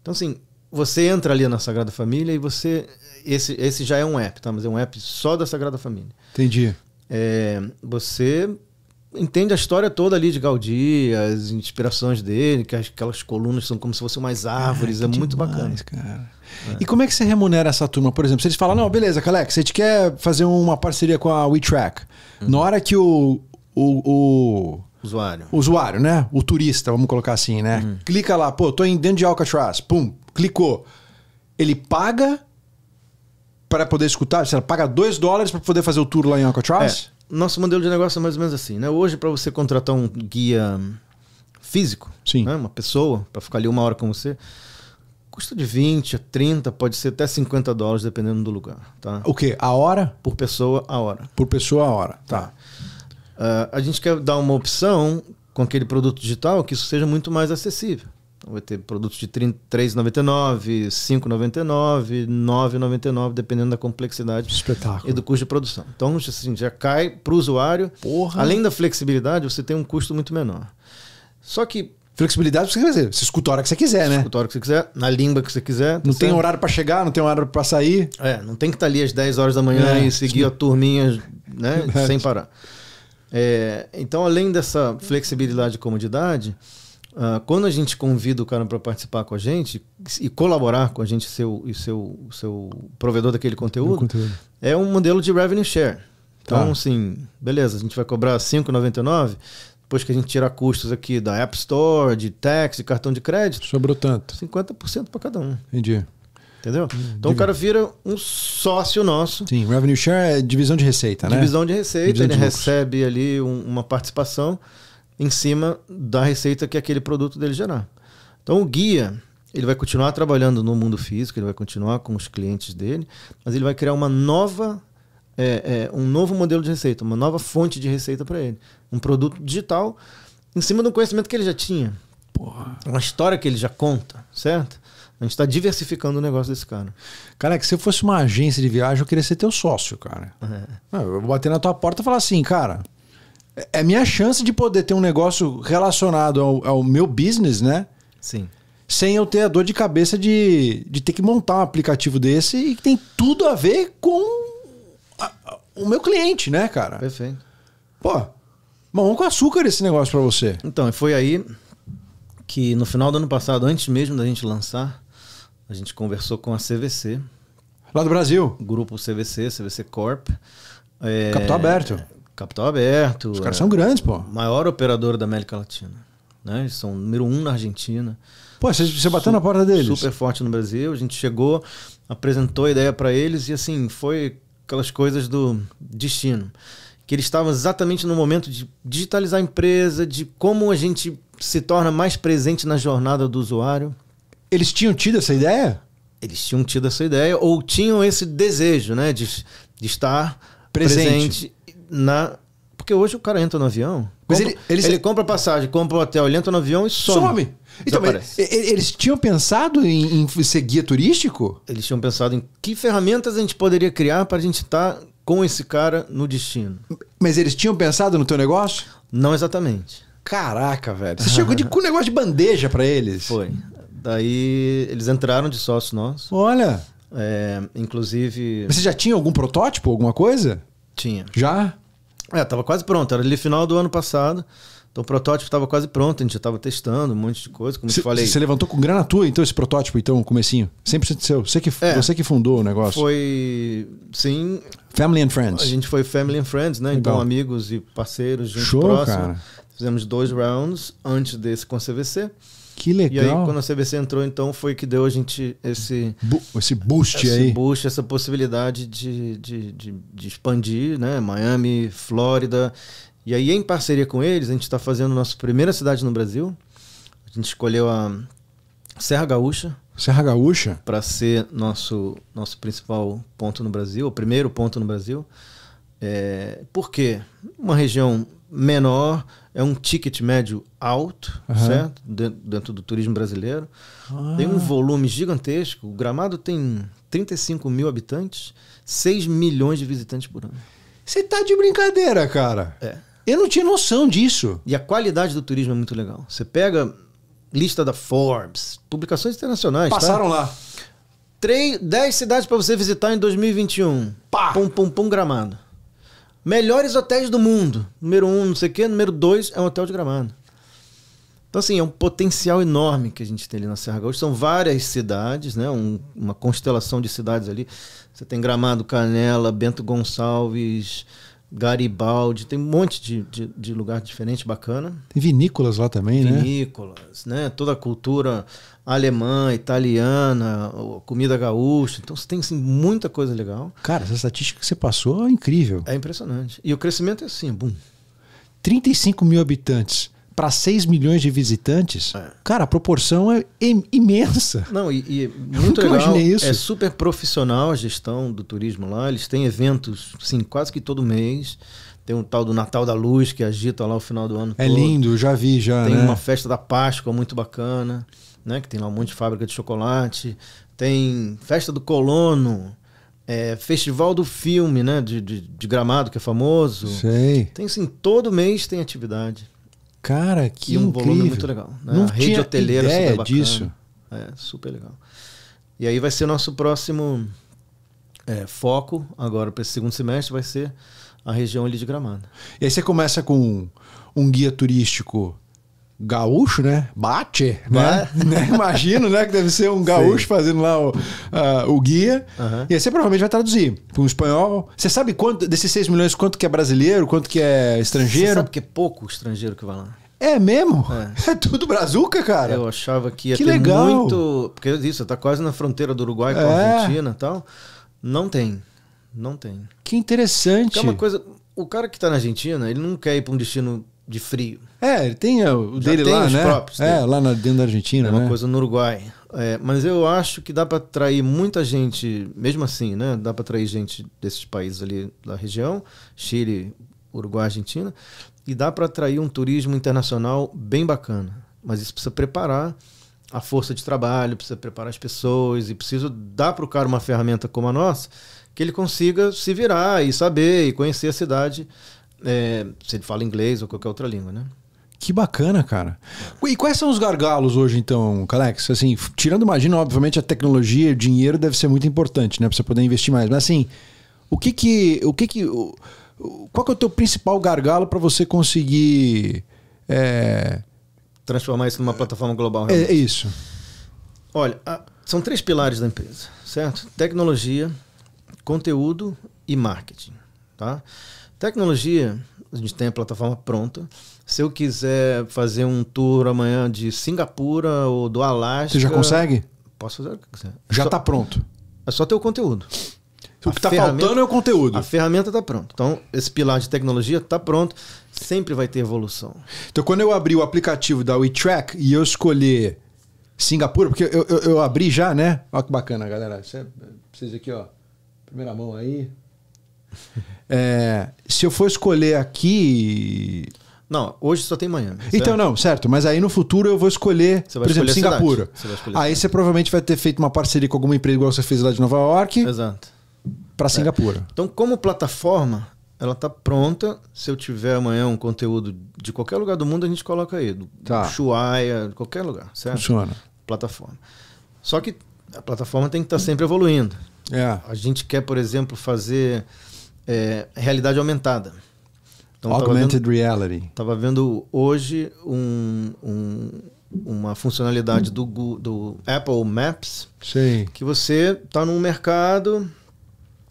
Então, assim, você entra ali na Sagrada Família e você. Esse, esse já é um app, tá? Mas é um app só da Sagrada Família. Entendi. É, você entende a história toda ali de Gaudí, as inspirações dele, que aquelas colunas são como se fossem umas ah, árvores, ah, é demais, muito bacana. Cara. É. E como é que você remunera essa turma? Por exemplo, se eles falam, não, beleza, Calec, você te quer fazer uma parceria com a WeTrack. Uhum. Na hora que o, o, o... Usuário. Usuário, né? O turista, vamos colocar assim, né? Uhum. Clica lá, pô, tô em dentro de Alcatraz. Pum, clicou. Ele paga para poder escutar? Você paga dois dólares para poder fazer o tour lá em Alcatraz? É nosso modelo de negócio é mais ou menos assim, né? Hoje, para você contratar um guia físico, Sim. Né? uma pessoa, para ficar ali uma hora com você, custa de 20 a 30, pode ser até 50 dólares, dependendo do lugar. Tá? O quê? A hora? Por pessoa, a hora. Por pessoa, a hora. Tá. Uh, a gente quer dar uma opção com aquele produto digital que isso seja muito mais acessível. Vai ter produtos de R$ 3,99, R$ 5,99, R$ 9,99, dependendo da complexidade Espetáculo. e do custo de produção. Então, assim, já cai para o usuário. Porra. Além da flexibilidade, você tem um custo muito menor. Só que Flexibilidade você quer dizer. Você escuta a hora que você quiser, né? Escuta a hora que você quiser, na língua que você quiser. Tá não certo? tem horário para chegar, não tem horário para sair. É, não tem que estar tá ali às 10 horas da manhã é, e seguir a turminha, né? [laughs] É sem parar. É, então, além dessa flexibilidade e comodidade, Uh, quando a gente convida o cara para participar com a gente e colaborar com a gente seu, e seu, seu provedor daquele conteúdo, conteúdo, é um modelo de revenue share. Tá. Então, tá. assim, beleza, a gente vai cobrar R$ 5,99, depois que a gente tirar custos aqui da App Store, de tax, de cartão de crédito. Sobrou tanto. 50% para cada um. Entendi. Entendeu? Hum, então o cara vira um sócio nosso. Sim, revenue share é divisão de receita, né? Divisão de receita, divisão ele de recebe ali um, uma participação em cima da receita que aquele produto dele gerar. Então o guia, ele vai continuar trabalhando no mundo físico, ele vai continuar com os clientes dele, mas ele vai criar uma nova é, é, um novo modelo de receita, uma nova fonte de receita para ele. Um produto digital em cima do conhecimento que ele já tinha. Porra. Uma história que ele já conta, certo? A gente está diversificando o negócio desse cara. Cara, é que se eu fosse uma agência de viagem, eu queria ser teu sócio, cara. É. Eu vou bater na tua porta e falar assim, cara, é, é minha chance de poder ter um negócio relacionado ao, ao, meu business, né? Sim. Sem eu ter a dor de cabeça de, de ter que montar um aplicativo desse e que tem tudo a ver com a, a, o meu cliente, né, cara? Perfeito. Pô, mão com açúcar esse negócio para você. Então, foi aí que no final do ano passado, antes mesmo da gente lançar, a gente conversou com a CVC. Lá do Brasil? Grupo CVC, CVC Corp. É, Capital Aberto. Capital Aberto. Os caras é, são grandes, pô. É, maior operador da América Latina. Né? Eles são número um na Argentina. Pô, você, você bateu na porta deles. Super forte no Brasil. A gente chegou, apresentou a ideia para eles e assim, foi aquelas coisas do destino. Que eles estavam exatamente no momento de digitalizar a empresa, de como a gente se torna mais presente na jornada do usuário. Eles tinham tido essa ideia? Eles tinham tido essa ideia ou tinham esse desejo, né, de, de estar presente. presente na. Porque hoje o cara entra no avião. Mas compra, ele, ele, ele compra passagem, compra um hotel, ele entra no avião e some. Some. Então, mas, eles tinham pensado em, em ser guia turístico? Eles tinham pensado em que ferramentas a gente poderia criar para a gente estar tá com esse cara no destino. Mas eles tinham pensado no teu negócio? Não exatamente. Caraca, velho. Você chegou de, [laughs] com um negócio de bandeja para eles? Foi. Daí eles entraram de sócio nosso. Olha. É, inclusive. Mas você já tinha algum protótipo, alguma coisa? Tinha. Já? É, tava quase pronto, era ali final do ano passado. Então o protótipo estava quase pronto, a gente já estava testando um monte de coisa, como cê, eu falei. Você levantou com grana tua, então, esse protótipo, então, o comecinho? 100% seu. Você que, é, você que fundou o negócio. Foi, sim. Family and Friends. A gente foi Family and Friends, né? Então, Legal. Então, amigos e parceiros, juntos próximo Fizemos dois rounds antes desse com o CVC. Que legal. E aí, quando a CBC entrou, então, foi que deu a gente esse... Bu esse boost esse aí. Esse boost, essa possibilidade de, de, de, de, expandir, né? Miami, Flórida. E aí, em parceria com eles, a gente está fazendo nossa primeira cidade no Brasil. A gente escolheu a Serra Gaúcha. Serra Gaúcha? Para ser nosso, nosso principal ponto no Brasil, o primeiro ponto no Brasil. É, por quê? Uma região menor é um ticket médio alto, uhum. certo? Dentro do turismo brasileiro. Ah. Tem um volume gigantesco. O Gramado tem 35 mil habitantes, 6 milhões de visitantes por ano. Você tá de brincadeira, cara. É. Eu não tinha noção disso. E a qualidade do turismo é muito legal. Você pega lista da Forbes, publicações internacionais. Tá? Passaram tá? lá. 10 cidades para você visitar em 2021. Pá! Pum, pum, pum, Gramado. Melhores hotéis do mundo. Número um, não sei o quê. Número dois é um hotel de gramado. Então, assim, é um potencial enorme que a gente tem ali na Serra Gaúcha. São várias cidades, né? Um, uma constelação de cidades ali. Você tem Gramado, Canela, Bento Gonçalves, Garibaldi. Tem um monte de, de, de lugar diferente, bacana. Tem vinícolas lá também, vinícolas, né? Vinícolas, né? Toda a cultura alemã, italiana, comida gaúcha. Então você tem assim, muita coisa legal. Cara, essa estatística que você passou é incrível. É impressionante. E o crescimento é assim, é boom. 35 mil habitantes para 6 milhões de visitantes, é. cara, a proporção é imensa. Não, e, e [laughs] muito legal, isso. é super profissional a gestão do turismo lá, eles têm eventos, sim, quase que todo mês. Tem um tal do Natal da Luz que agita lá o final do ano. É todo. lindo, já vi já. Tem né? uma festa da Páscoa muito bacana né? Que tem lá um monte de fábrica de chocolate. Tem Festa do Colono. É, Festival do Filme, né? De, de, de, Gramado, que é famoso. Sei. Tem assim, todo mês tem atividade. Cara, que e um incrível. volume muito legal. Né? Não a rede tinha hoteleira ideia super bacana. disso. É, super legal. E aí vai ser nosso próximo é, foco agora para esse segundo semestre, vai ser a região ali de Gramado. E aí você começa com um, um guia turístico gaúcho, né? Bate, né? [laughs] né? Imagino, né? Que deve ser um gaúcho Sim. fazendo lá o, uh, o guia. Uhum. E aí você provavelmente vai traduzir para um espanhol. Você sabe quanto desses 6 milhões, quanto que é brasileiro, quanto que é estrangeiro? Você sabe que é pouco estrangeiro que vai lá. É mesmo? É. [laughs] é tudo brazuca, cara. Eu achava que ia que ter legal. muito. Porque é isso, tá quase na fronteira do Uruguai com é. a Argentina e tal. Não tem. Não tem. Que interessante. Porque é uma coisa. O cara que tá na Argentina, ele não quer ir para um destino de frio. É, ele tem é, o dele tem lá, né? Próprios é, dele. É, lá na, dentro da Argentina, é né? Uma coisa no Uruguai. É, mas eu acho que dá para atrair muita gente, mesmo assim, né? Dá para atrair gente desses países ali da região, Chile, Uruguai, Argentina, e dá para atrair um turismo internacional bem bacana. Mas isso precisa preparar a força de trabalho, precisa preparar as pessoas e precisa dar para o cara uma ferramenta como a nossa que ele consiga se virar e saber e conhecer a cidade é, se ele fala inglês ou qualquer outra língua, né? Que bacana, cara. E quais são os gargalos hoje, então, Calex? Assim, tirando, imagina, obviamente, a tecnologia, o dinheiro deve ser muito importante, né? Pra você poder investir mais. Mas assim, o que que... O que, que o, qual que é o teu principal gargalo para você conseguir... É... Transformar isso numa é, plataforma global. Realmente? É, é, isso. Olha, a, são três pilares da empresa, certo? Tecnologia, conteúdo e marketing, Tá? Tecnologia, a gente tem a plataforma pronta. Se eu quiser fazer um tour amanhã de Singapura ou do Alasca. Você já consegue? Posso fazer o que quiser. Já está pronto. É só ter o conteúdo. O que está faltando é o conteúdo. A ferramenta está pronta. Então, esse pilar de tecnologia está pronto. Sempre vai ter evolução. Então, quando eu abrir o aplicativo da WeTrack e eu escolher Singapura, porque eu, eu, eu abri já, né? Olha que bacana, galera. Vocês aqui, ó. Primeira mão aí. É, se eu for escolher aqui. Não, hoje só tem amanhã Certo? Então, não, certo. Mas aí no futuro eu vou escolher, por escolher exemplo, Singapura. Você escolher aí você provavelmente vai ter feito uma parceria com alguma empresa igual você fez lá de Nova York. Exato. Para é. Singapura. É. Então, como plataforma, ela tá pronta. Se eu tiver amanhã um conteúdo de qualquer lugar do mundo, a gente coloca aí. Do tá. Shuaia, qualquer lugar, certo? Funciona. Plataforma. Só que a plataforma tem que estar tá sempre evoluindo. É. A gente quer, por exemplo, fazer é, realidade aumentada. Então, Augmented tava vendo, reality. Estava vendo hoje um, um, uma funcionalidade do, do Apple Maps Sim. que você está num mercado,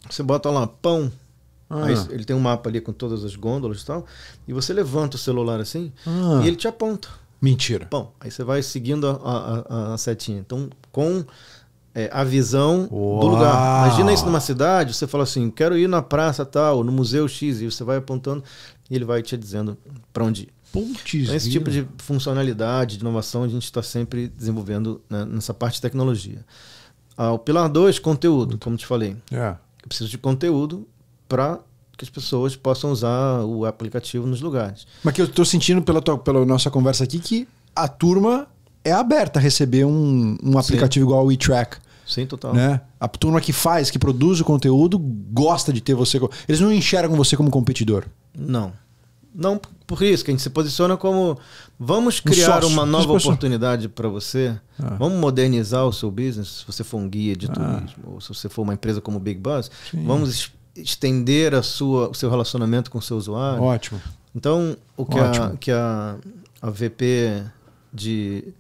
você bota lá pão. Ah. Aí ele tem um mapa ali com todas as gôndolas e tal. E você levanta o celular assim ah. e ele te aponta. Mentira. Pão. Aí você vai seguindo a, a, a setinha. Então, com é, a visão do lugar. Imagina isso numa cidade, você fala assim, quero ir na praça tal, no museu X, e você vai apontando e ele vai te dizendo para onde ir. Pontes então, esse tipo de funcionalidade, de inovação, a gente está sempre desenvolvendo né, nessa parte de tecnologia. Ah, o pilar 2, conteúdo, como te falei. É. Eu preciso de conteúdo para que as pessoas possam usar o aplicativo nos lugares. Mas que eu estou sentindo pela, tua, pela nossa conversa aqui que a turma é aberta a receber um, um aplicativo Sim. igual o eTrack. Sim, total. Né? A turma que faz, que produz o conteúdo, gosta de ter você. Eles não enxergam você como competidor. Não. Não por isso, que a gente se posiciona como vamos criar um uma nova oportunidade para você, ah. vamos modernizar o seu business, se você for um guia de ah. turismo, ou se você for uma empresa como Big Buzz, Sim. vamos estender a sua, o seu relacionamento com o seu usuário. Ótimo. Então, o que, Ótimo. a, que a, a VP de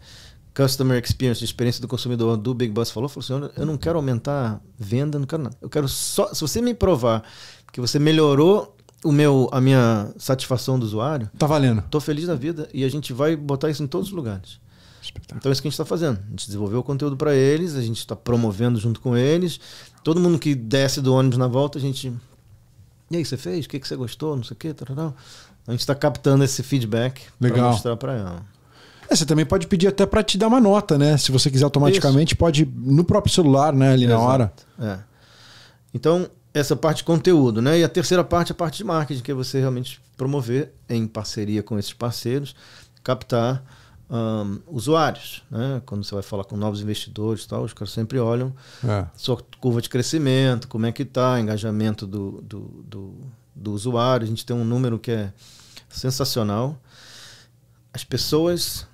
Customer Experience, de experiência do consumidor do Big Boss falou, falou assim, eu não quero aumentar venda, não quero nada. Eu quero só, se você me provar que você melhorou o meu, a minha satisfação do usuário. Tá valendo. Tô feliz da vida e a gente vai botar isso em todos os lugares. Então é isso que a gente está fazendo. A gente desenvolveu o conteúdo para eles, a gente está promovendo junto com eles. Todo mundo que desce do ônibus na volta, a gente. E aí, você fez? O que, que você gostou? Não sei o quê. Tarará. A gente está captando esse feedback para mostrar para ela. É, você também pode pedir até para te dar uma nota, né? Se você quiser automaticamente, Isso. pode no próprio celular, né? Ali na hora. É. Então, essa parte de conteúdo, né? E a terceira parte é a parte de marketing, que é você realmente promover em parceria com esses parceiros, captar um, usuários, né? Quando você vai falar com novos investidores, tal, os caras sempre olham é. sua curva de crescimento, como é que tá, engajamento do, do, do, do usuário. A gente tem um número que é sensacional. As pessoas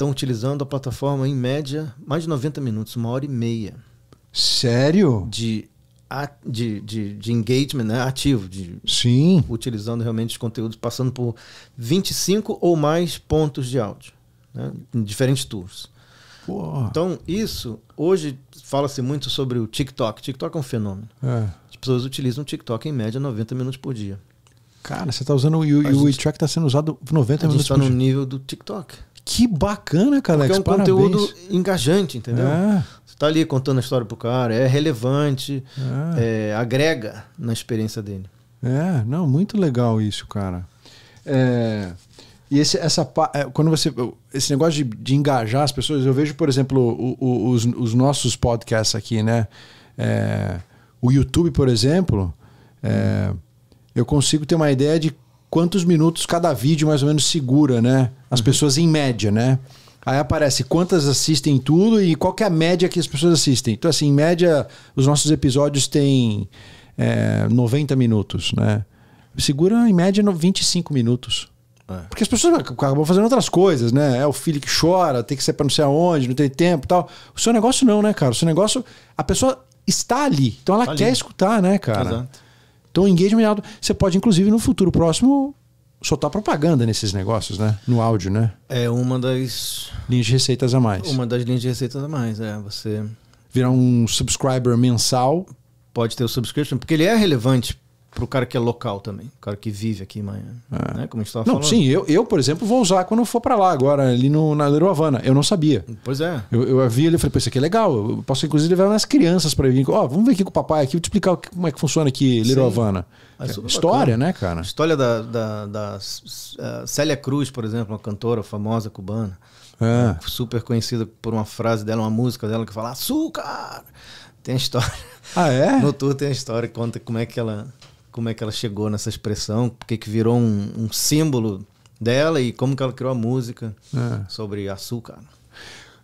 estão utilizando a plataforma em média mais de 90 minutos, uma hora e meia. Sério? De, de, de, de engagement né? ativo. De, Sim. Utilizando realmente os conteúdos, passando por 25 ou mais pontos de áudio, né? em diferentes tours. Então, isso, hoje fala-se muito sobre o TikTok. TikTok é um fenômeno. É. As pessoas utilizam o TikTok em média 90 minutos por dia. Cara, você está usando. E o WeTrack está sendo usado 90 minutos tá por dia. A está no nível do TikTok. Que bacana, cara. Porque é um Parabéns. conteúdo engajante, entendeu? É. Você tá ali contando a história pro cara, é relevante, é. É, agrega na experiência dele. É, não, muito legal isso, cara. É, e esse, essa, é, quando você, esse negócio de, de engajar as pessoas, eu vejo, por exemplo, o, o, os, os, nossos podcasts aqui, né? É, o YouTube, por exemplo, é, eu consigo ter uma ideia de quantos minutos cada vídeo mais ou menos segura, né? As uhum. pessoas em média, né? Aí aparece quantas assistem tudo e qual é a média que as pessoas assistem. Então, assim, em média, os nossos episódios têm é, 90 minutos, né? Segura, em média, 25 minutos. É. Porque as pessoas acabam fazendo outras coisas, né? É o filho que chora, tem que ser para não sei aonde, não tem tempo tal. O seu negócio não, né, cara? O seu negócio, a pessoa está ali. Então ela tá quer ali. escutar, né, cara? Exato. Então, engagement alto. Você pode, inclusive, no futuro próximo, soltar propaganda nesses negócios, né? No áudio, né? É uma das. Linhas de receitas a mais. Uma das linhas de receitas a mais, é. Você. Virar um subscriber mensal. Pode ter o subscription, porque ele é relevante para o cara que é local também, o cara que vive aqui em Miami, é. né? Como a gente Não, falando. Sim, eu, eu, por exemplo, vou usar quando for para lá agora, ali no, na Little Havana. Eu não sabia. Pois é. Eu, eu vi ele e falei, pô, isso aqui é legal. Eu posso, inclusive, levar minhas crianças para vir. Ó, oh, vamos ver aqui com o papai aqui, vou te explicar como é que funciona aqui Little Havana. É história, bacana. né, cara? História da, da, da eh, Célia Cruz, por exemplo, uma cantora famosa cubana. É. Super conhecida por uma frase dela, uma música dela que fala açúcar. Tem a história. Ah, é? [laughs] No tour tem a história, conta como é que ela como é que ela chegou nessa expressão, porque que virou um, um símbolo dela e como que ela criou a música é. sobre açúcar.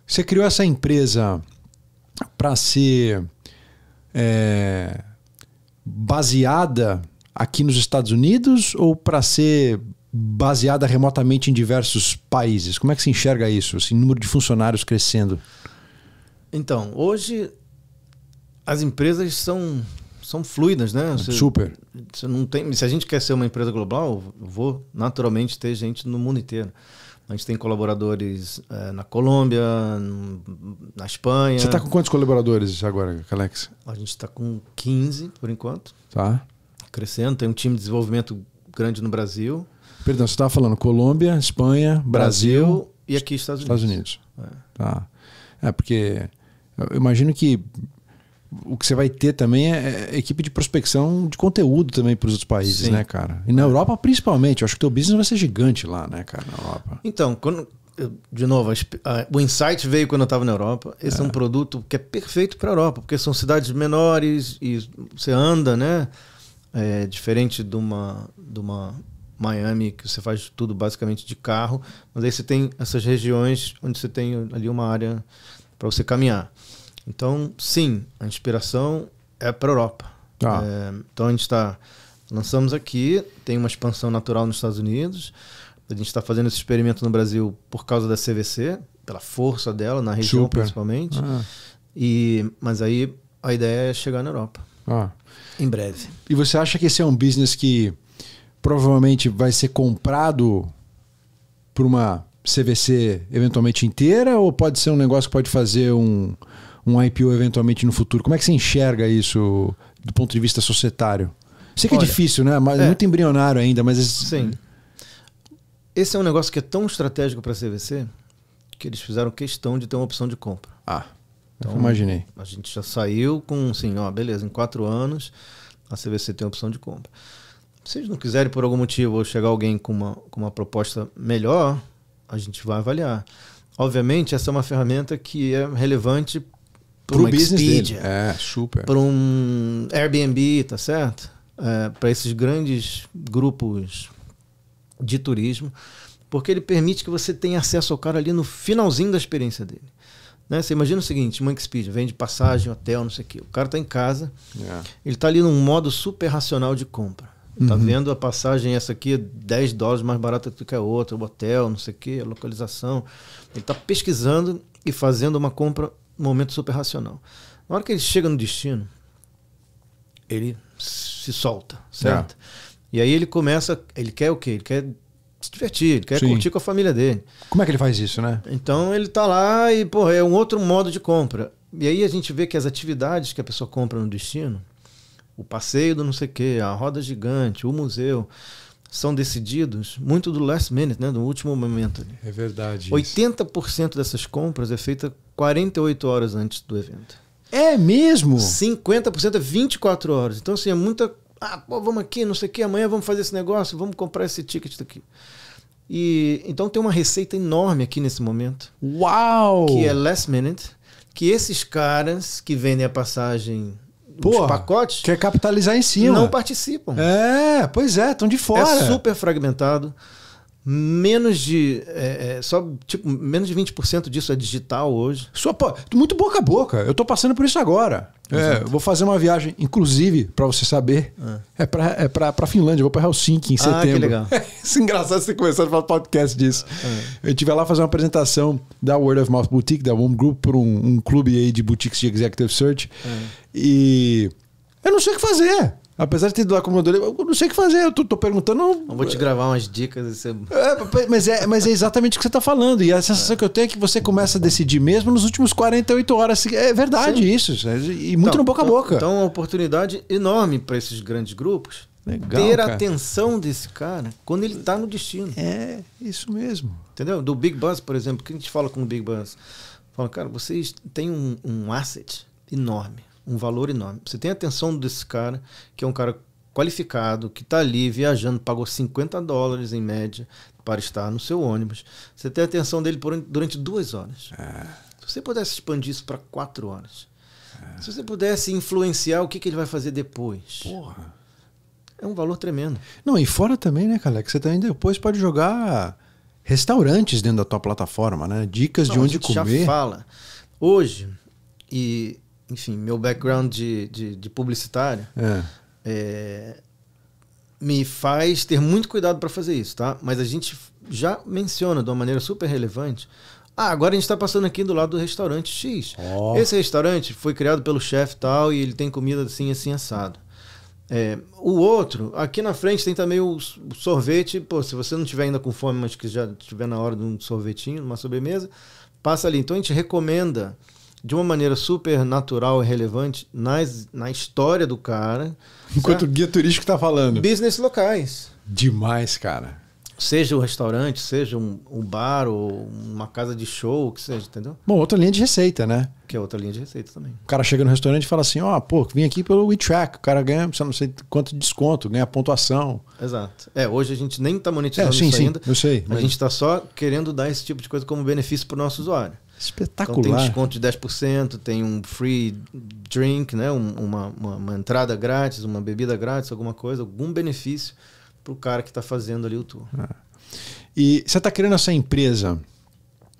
Você criou essa empresa para ser é, baseada aqui nos Estados Unidos ou para ser baseada remotamente em diversos países? Como é que se enxerga isso? Esse número de funcionários crescendo? Então, hoje as empresas são são fluidas, né? Você, Super. Você não tem, se a gente quer ser uma empresa global, eu vou naturalmente ter gente no mundo inteiro. A gente tem colaboradores é, na Colômbia, na Espanha. Você está com quantos colaboradores agora, Alex? A gente está com 15 por enquanto. Tá. Crescendo, tem um time de desenvolvimento grande no Brasil. Perdão, você estava falando Colômbia, Espanha, Brasil, Brasil, e aqui Estados Unidos. Estados Unidos. É. Tá. É, porque eu imagino que o que você vai ter também é, é equipe de prospecção de conteúdo também para os outros países, Sim. né, cara? E na é. Europa, principalmente, eu acho que o teu business vai ser gigante lá, né, cara, na Europa. Então, quando, de novo, o insight veio quando eu estava na Europa. Esse é. é. um produto que é perfeito para a Europa, porque são cidades menores e você anda, né? É, diferente de uma, de uma Miami, que você faz tudo basicamente de carro, mas aí você tem essas regiões onde você tem ali uma área para você caminhar. Então, sim, a inspiração é para a Europa. Ah. É, então a gente está lançamos aqui, tem uma expansão natural nos Estados Unidos. A gente está fazendo esse experimento no Brasil por causa da CVC, pela força dela na região Super. principalmente. Ah. E mas aí a ideia é chegar na Europa. Ah. Em breve. E você acha que esse é um business que provavelmente vai ser comprado por uma CVC eventualmente inteira ou pode ser um negócio que pode fazer um um IPO eventualmente no futuro. Como é que você enxerga isso do ponto de vista societário? Sei que é Olha, é difícil, né? Mas é, muito embrionário ainda, mas. Esse... Sim. Esse é um negócio que é tão estratégico para a CVC que eles fizeram questão de ter uma opção de compra. Ah, então, imaginei. A gente já saiu com, assim, ó, beleza, em quatro anos a CVC tem opção de compra. Se eles não quiserem, por algum motivo, ou chegar alguém com uma, com uma proposta melhor, a gente vai avaliar. Obviamente, essa é uma ferramenta que é relevante para uma Expedia, é, super. para um Airbnb, tá certo? É, para esses grandes grupos de turismo, porque ele permite que você tenha acesso ao cara ali no finalzinho da experiência dele. Né? Você imagina o seguinte, uma Expedia vende passagem, hotel, não sei o quê. O cara está em casa, é. ele está ali num modo super racional de compra. Tá uhum. vendo a passagem essa aqui, 10 é dólares mais barata do que a outra, o hotel, não sei o que, a localização. Ele está pesquisando e fazendo uma compra momento super racional. Na hora que ele chega no destino, ele se solta, certo? É. E aí ele começa, ele quer o quê? Ele quer se divertir, ele quer Sim. curtir com a família dele. Como é que ele faz isso, né? Então ele tá lá e, pô, é um outro modo de compra. E aí a gente vê que as atividades que a pessoa compra no destino, o passeio do não sei o quê, a roda gigante, o museu, são decididos muito do last minute, né, do último momento. É verdade. 80% isso. dessas compras é feita 48 horas antes do evento. É mesmo? 50% é 24 horas. Então, assim, é muita. Ah, pô, vamos aqui, não sei o que, amanhã vamos fazer esse negócio, vamos comprar esse ticket daqui. E então tem uma receita enorme aqui nesse momento. Uau! Que é last minute, que esses caras que vendem a passagem Porra, os pacotes. Quer capitalizar em cima. Não participam. É, pois é, estão de fora. É super fragmentado menos de. É, é, só, tipo, menos de 20% disso é digital hoje. muito boca a boca. Eu tô passando por isso agora. É, vou fazer uma viagem, inclusive, para você saber. É, é para é pra, Finlândia, vou para Helsinki em setembro. Ah, que legal. [laughs] É isso é engraçado você começar a falar podcast disso. É. Eu estive lá fazer uma apresentação da Word of Mouth Boutique, da Home Group, por um, um clube aí de boutiques de executive search. É. E eu não sei o que fazer. Apesar de ter ido lá como modelo, eu não sei o que fazer, eu tô, tô perguntando. Eu vou te gravar umas dicas. Você... É, é mas, é, mas é exatamente o que você tá falando. E a sensação é. que eu tenho é que você começa a decidir mesmo nos últimos 48 horas. É verdade Sim. isso. É, e muito então, no boca a então, boca. Então, uma oportunidade enorme para esses grandes grupos Legal, ter cara. a atenção desse cara quando ele tá no destino. É, isso mesmo. Entendeu? Do Big Buzz, por exemplo, que a gente fala com o Big Buzz? Fala, cara, vocês têm um, um asset enorme um valor enorme. Você tem a atenção desse cara, que é um cara qualificado, que está ali viajando, pagou 50 dólares em média para estar no seu ônibus. Você tem a atenção dele por, durante duas horas. É. Se você pudesse expandir isso para quatro horas, é. se você pudesse influenciar o que, que ele vai fazer depois. Porra. É um valor tremendo. Não, e fora também, né, Calé? você também depois pode jogar restaurantes dentro da tua plataforma, né? Dicas Não, de onde comer. Já fala. Hoje, e enfim, meu background de, de, de publicitário é. É, me faz ter muito cuidado para fazer isso, tá? Mas a gente já menciona de uma maneira super relevante. Ah, agora a gente está passando aqui do lado do restaurante X. Oh. Esse restaurante foi criado pelo chefe tal e ele tem comida assim, assim, assado. É, o outro, aqui na frente tem também o sorvete. Pô, se você não tiver ainda com fome, mas que já estiver na hora de um sorvetinho, uma sobremesa, passa ali. Então a gente recomenda de uma maneira super natural e relevante nas, na história do cara. Enquanto certo? o guia turístico está falando. Business locais. Demais, cara. Seja um restaurante, seja um, um bar ou uma casa de show, o que seja, entendeu? Bom, outra linha de receita, né? Que é outra linha de receita também. O cara chega no restaurante e fala assim: ó, oh, pô, vim aqui pelo WeTrack, o cara ganha, não sei quanto de desconto, ganha pontuação. Exato. É, hoje a gente nem tá monetizando é, sim, isso sim, ainda. Eu sei. A gente tá só querendo dar esse tipo de coisa como benefício pro nosso usuário. Espetacular. Então, tem desconto de 10%, tem um free drink, né? uma, uma, uma entrada grátis, uma bebida grátis, alguma coisa, algum benefício para o cara que está fazendo ali o tour. Ah. E você está criando essa empresa,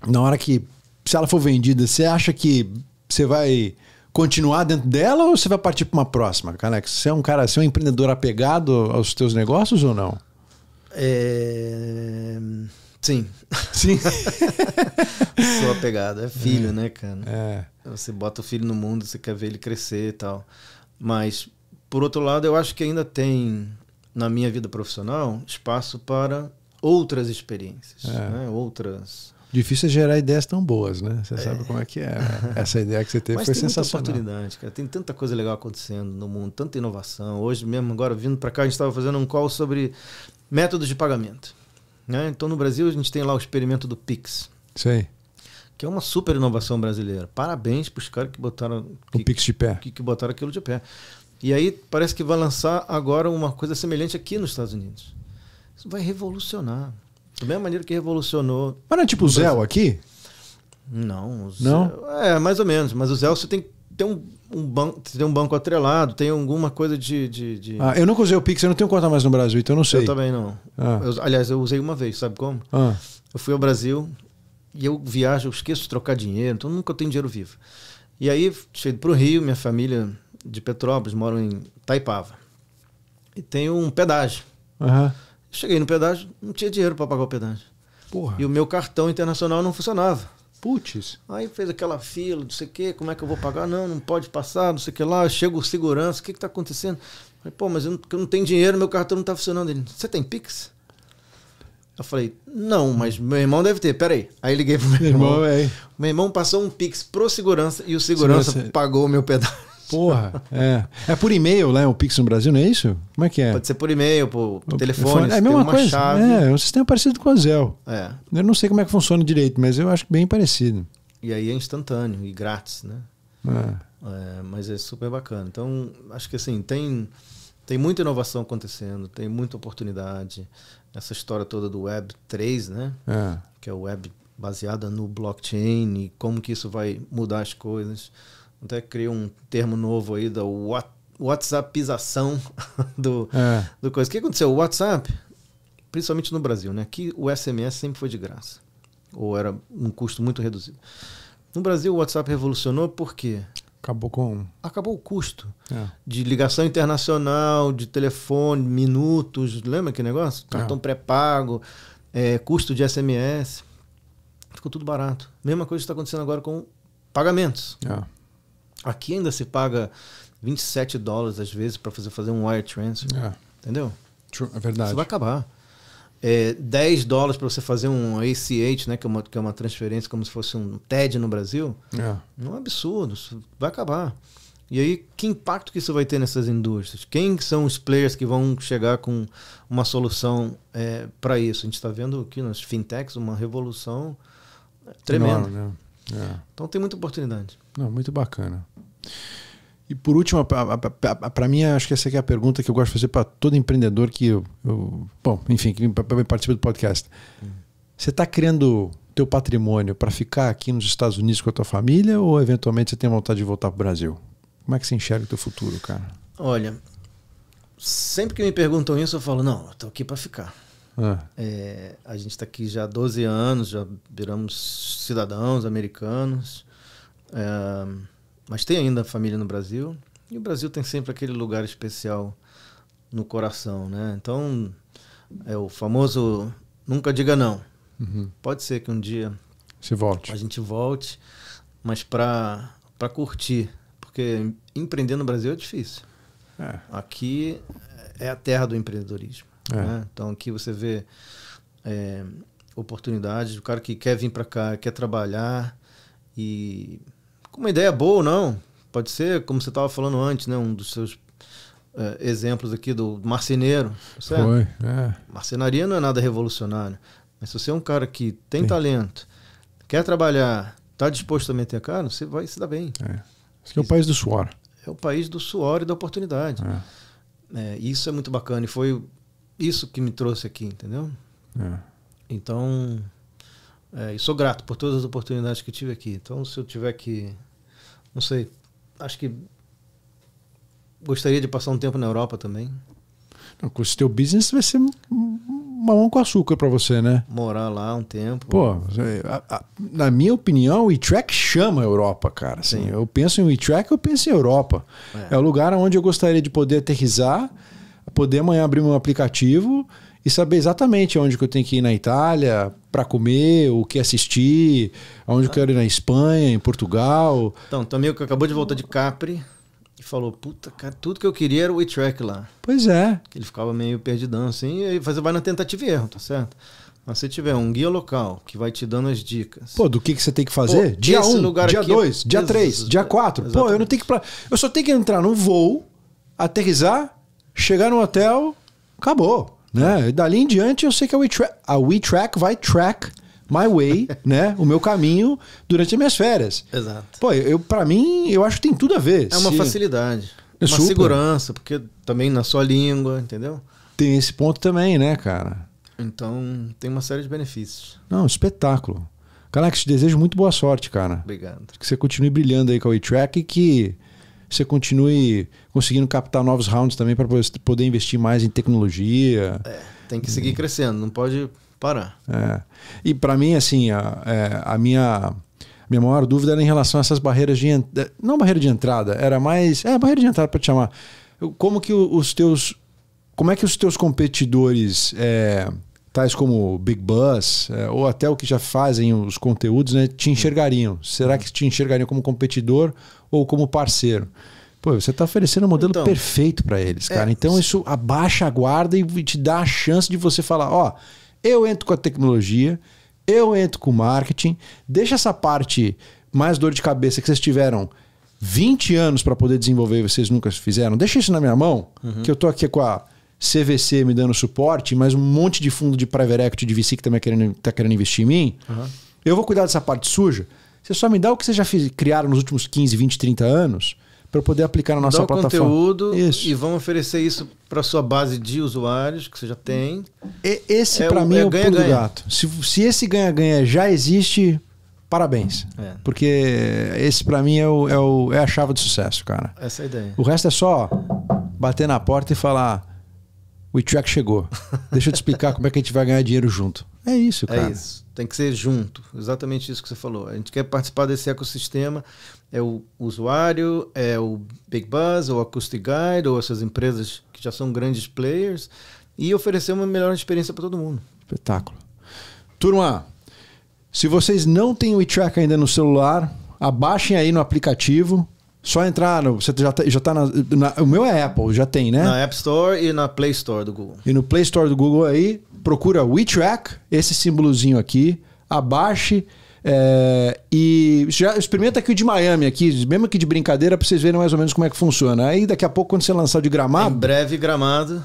na hora que, se ela for vendida, você acha que você vai continuar dentro dela ou você vai partir para uma próxima, Alex? Você é um cara, você é um empreendedor apegado aos teus negócios ou não? É... Sim. Sim. Sua [laughs] pegada é filho, é. né, cara? É. Você bota o filho no mundo, você quer ver ele crescer e tal. Mas, por outro lado, eu acho que ainda tem, na minha vida profissional, espaço para outras experiências, é. né? outras. Difícil é gerar ideias tão boas, né? Você é. sabe como é que é. Né? Essa ideia que você teve Mas foi tem sensacional. Muita oportunidade, cara. Tem tanta coisa legal acontecendo no mundo, tanta inovação. Hoje mesmo, agora vindo para cá, a gente estava fazendo um call sobre métodos de pagamento. Né? Então, no Brasil, a gente tem lá o experimento do Pix. Sei. Que é uma super inovação brasileira. Parabéns para os caras que botaram. Que, o Pix de pé. Que, que botaram aquilo de pé. E aí parece que vai lançar agora uma coisa semelhante aqui nos Estados Unidos. Isso vai revolucionar. Da mesma maneira que revolucionou. Mas não é tipo o Zell aqui? Não, o Zé... não? É, mais ou menos. Mas o Zell você tem que ter um um banco, tem um banco atrelado, tem alguma coisa de. de, de... Ah, eu nunca usei o Pix, eu não tenho conta mais no Brasil, então eu não sei. Eu também não. Ah. Eu, aliás, eu usei uma vez, sabe como? Ah. Eu fui ao Brasil e eu viajo, eu esqueço de trocar dinheiro, então nunca tenho dinheiro vivo. E aí, cheio para o Rio, minha família de Petrópolis, moro em Taipava. E tem um pedágio. Uhum. Cheguei no pedágio, não tinha dinheiro para pagar o pedágio. Porra. E o meu cartão internacional não funcionava. Putz. Aí fez aquela fila, não sei o quê, como é que eu vou pagar? Não, não pode passar, não sei o que lá. Chega o segurança, o que tá acontecendo? Falei, pô, mas eu não, eu não tenho dinheiro, meu cartão não tá funcionando. Ele, você tem Pix? Eu falei, não, mas meu irmão deve ter, peraí. Aí liguei pro meu irmão. Meu irmão, é. meu irmão passou um Pix pro segurança e o segurança Sim, pagou o meu pedaço. Porra, é. É por e-mail lá, é né, o Pix no Brasil, não é isso? Como é que é? Pode ser por e-mail, por o telefone. É a mesma coisa. Chave. É, é um sistema parecido com a Zelle. É. Eu não sei como é que funciona direito, mas eu acho bem parecido. E aí é instantâneo e grátis, né? É. é. mas é super bacana. Então, acho que assim, tem, tem muita inovação acontecendo, tem muita oportunidade. Essa história toda do Web 3, né? É. Que é o Web baseada no blockchain e como que isso vai mudar as coisas. Até criei um termo novo aí da WhatsAppização [laughs] do, é. do coisa. O que aconteceu? O WhatsApp, principalmente no Brasil, né? Aqui o SMS sempre foi de graça. Ou era um custo muito reduzido. No Brasil, o WhatsApp revolucionou por quê Acabou com. Acabou o custo. É. De ligação internacional, de telefone, minutos. Lembra que negócio? É. Cartão é. pré-pago, é, custo de SMS. Ficou tudo barato. Mesma coisa que está acontecendo agora com pagamentos. É. Aqui ainda se paga 27 dólares às vezes para fazer, fazer um wire transfer. É. Entendeu? É verdade. Isso vai acabar. É, 10 dólares para você fazer um ACH, né, que, é uma, que é uma transferência como se fosse um TED no Brasil, é, é um absurdo, isso vai acabar. E aí, que impacto que isso vai ter nessas indústrias? Quem são os players que vão chegar com uma solução é, para isso? A gente está vendo aqui nas fintechs uma revolução tremenda. Enorme, né? é. Então tem muita oportunidade. Não, muito bacana. E por último, para mim, acho que essa é a pergunta que eu gosto de fazer para todo empreendedor que eu, eu bom, enfim, que participa do podcast. Hum. Você está criando teu patrimônio para ficar aqui nos Estados Unidos com a tua família ou eventualmente você tem vontade de voltar para o Brasil? Como é que você enxerga o teu futuro, cara? Olha, sempre que me perguntam isso, eu falo, não, eu aqui para ficar. Ah. É, a gente está aqui já há 12 anos, já viramos cidadãos americanos. É, mas tem ainda família no Brasil. E o Brasil tem sempre aquele lugar especial no coração, né? Então, é o famoso nunca diga não. Uhum. Pode ser que um dia se volte. A gente volte, mas para para curtir, porque empreender no Brasil é difícil. É. Aqui é a terra do empreendedorismo. É. Né? Então aqui você vê é, oportunidades. O cara que quer vir para cá, quer trabalhar e uma ideia boa ou não. Pode ser, como você estava falando antes, né? Um dos seus é, exemplos aqui do marceneiro. Certo? Foi, é. Marcenaria não é nada revolucionário. Mas se você é um cara que tem Sim. talento, quer trabalhar, está disposto a meter a cara, você vai se dar bem. É. Esse é o país do suor. É o país do suor e da oportunidade. É. É, isso é muito bacana e foi isso que me trouxe aqui, entendeu? É. Então, é, sou grato por todas as oportunidades que tive aqui. Então, se eu tiver que não sei. Acho que gostaria de passar um tempo na Europa também. Não, com o teu business vai ser mamão com açúcar para você, né? Morar lá um tempo. Pô, é, a, a, na minha opinião, o e-track chama a Europa, cara. Assim, Sim. eu penso em o e-track, eu penso em Europa. É. é o lugar onde eu gostaria de poder aterrizar, poder amanhã abrir meu aplicativo e saber exatamente onde que eu tenho que ir na Itália para comer, o que assistir, aonde ah. eu quero ir na Espanha, em Portugal. Então, teu amigo que acabou de voltar de Capri e falou: Puta, cara, tudo que eu queria era o e-track lá. Pois é. Ele ficava meio perdidão assim, e fazer vai na tentativa e erro, tá certo? Mas se tiver um guia local que vai te dando as dicas. Pô, do que, que você tem que fazer? Pô, dia 1, um, dia 2, é dia 3, dia 4. É, Pô, eu não tenho que. Pra... Eu só tenho que entrar num voo, aterrizar, chegar no hotel, acabou. Né? E dali em diante eu sei que a WeTrack, vai track my way, [laughs] né? O meu caminho durante as minhas férias. Exato. Pô, eu, para mim, eu acho que tem tudo a ver. É uma facilidade. É uma super. segurança, porque também na sua língua, entendeu? Tem esse ponto também, né, cara? Então, tem uma série de benefícios. Não, espetáculo. Caraca, te desejo muito boa sorte, cara. Obrigado. Que você continue brilhando aí com a WeTrack e que você continue conseguindo captar novos rounds também para poder investir mais em tecnologia. É, tem que seguir crescendo, não pode parar. É. E para mim, assim, a, é, a minha minha maior dúvida era em relação a essas barreiras de é, não barreira de entrada, era mais é barreira de entrada para te chamar. Como que os teus como é que os teus competidores é, tais como Big Bus, é, ou até o que já fazem os conteúdos, né, te enxergariam? Será que te enxergariam como competidor ou como parceiro? Pô, você está oferecendo um modelo então, perfeito para eles, é, cara. É, então isso abaixa a guarda e te dá a chance de você falar: ó, eu entro com a tecnologia, eu entro com o marketing, deixa essa parte mais dor de cabeça que vocês tiveram 20 anos para poder desenvolver vocês nunca fizeram, deixa isso na minha mão, uhum. que eu tô aqui com a CVC me dando suporte, mas um monte de fundo de private equity, de VC que também tá querendo, tá querendo investir em mim, uhum. eu vou cuidar dessa parte suja. Você só me dá o que vocês já fiz, criaram nos últimos 15, 20, 30 anos para poder aplicar na nossa dá plataforma. conteúdo isso. e vamos oferecer isso para sua base de usuários que você já tem. E, esse é para mim é, é o ganha, pulo ganha. do gato. Se, se esse ganha-ganha já existe, parabéns. É. Porque esse para mim é, o, é, o, é a chave de sucesso, cara. Essa é a ideia. O resto é só bater na porta e falar o Track chegou. Deixa eu te explicar como é que a gente vai ganhar dinheiro junto. É isso, é cara. É isso. Tem que ser junto. Exatamente isso que você falou. A gente quer participar desse ecossistema. É o usuário, é o Big Buzz, ou Acoustic Guide, ou essas empresas que já são grandes players. E oferecer uma melhor experiência para todo mundo. Espetáculo. Turma, se vocês não têm o e-track ainda no celular, abaixem aí no aplicativo só entrar no. Você já tá, já tá na, na, O meu é Apple, já tem, né? Na App Store e na Play Store do Google. E no Play Store do Google aí, procura WeTrack, esse símbolozinho aqui, abaixe. É, e já experimenta aqui o de Miami, aqui, mesmo que de brincadeira, para vocês verem mais ou menos como é que funciona. Aí daqui a pouco, quando você lançar de gramado. Em breve, gramado.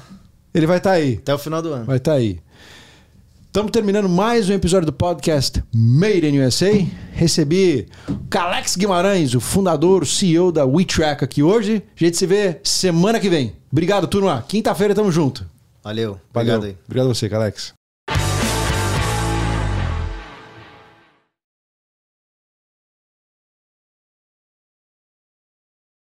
Ele vai estar tá aí. Até o final do ano. Vai estar tá aí. Estamos terminando mais um episódio do podcast Made in USA. Recebi Calex Guimarães, o fundador, o CEO da WeTrack aqui hoje. A gente se vê semana que vem. Obrigado, turma. Quinta-feira tamo junto. Valeu. Valeu. Obrigado aí. Obrigado a você, Calex.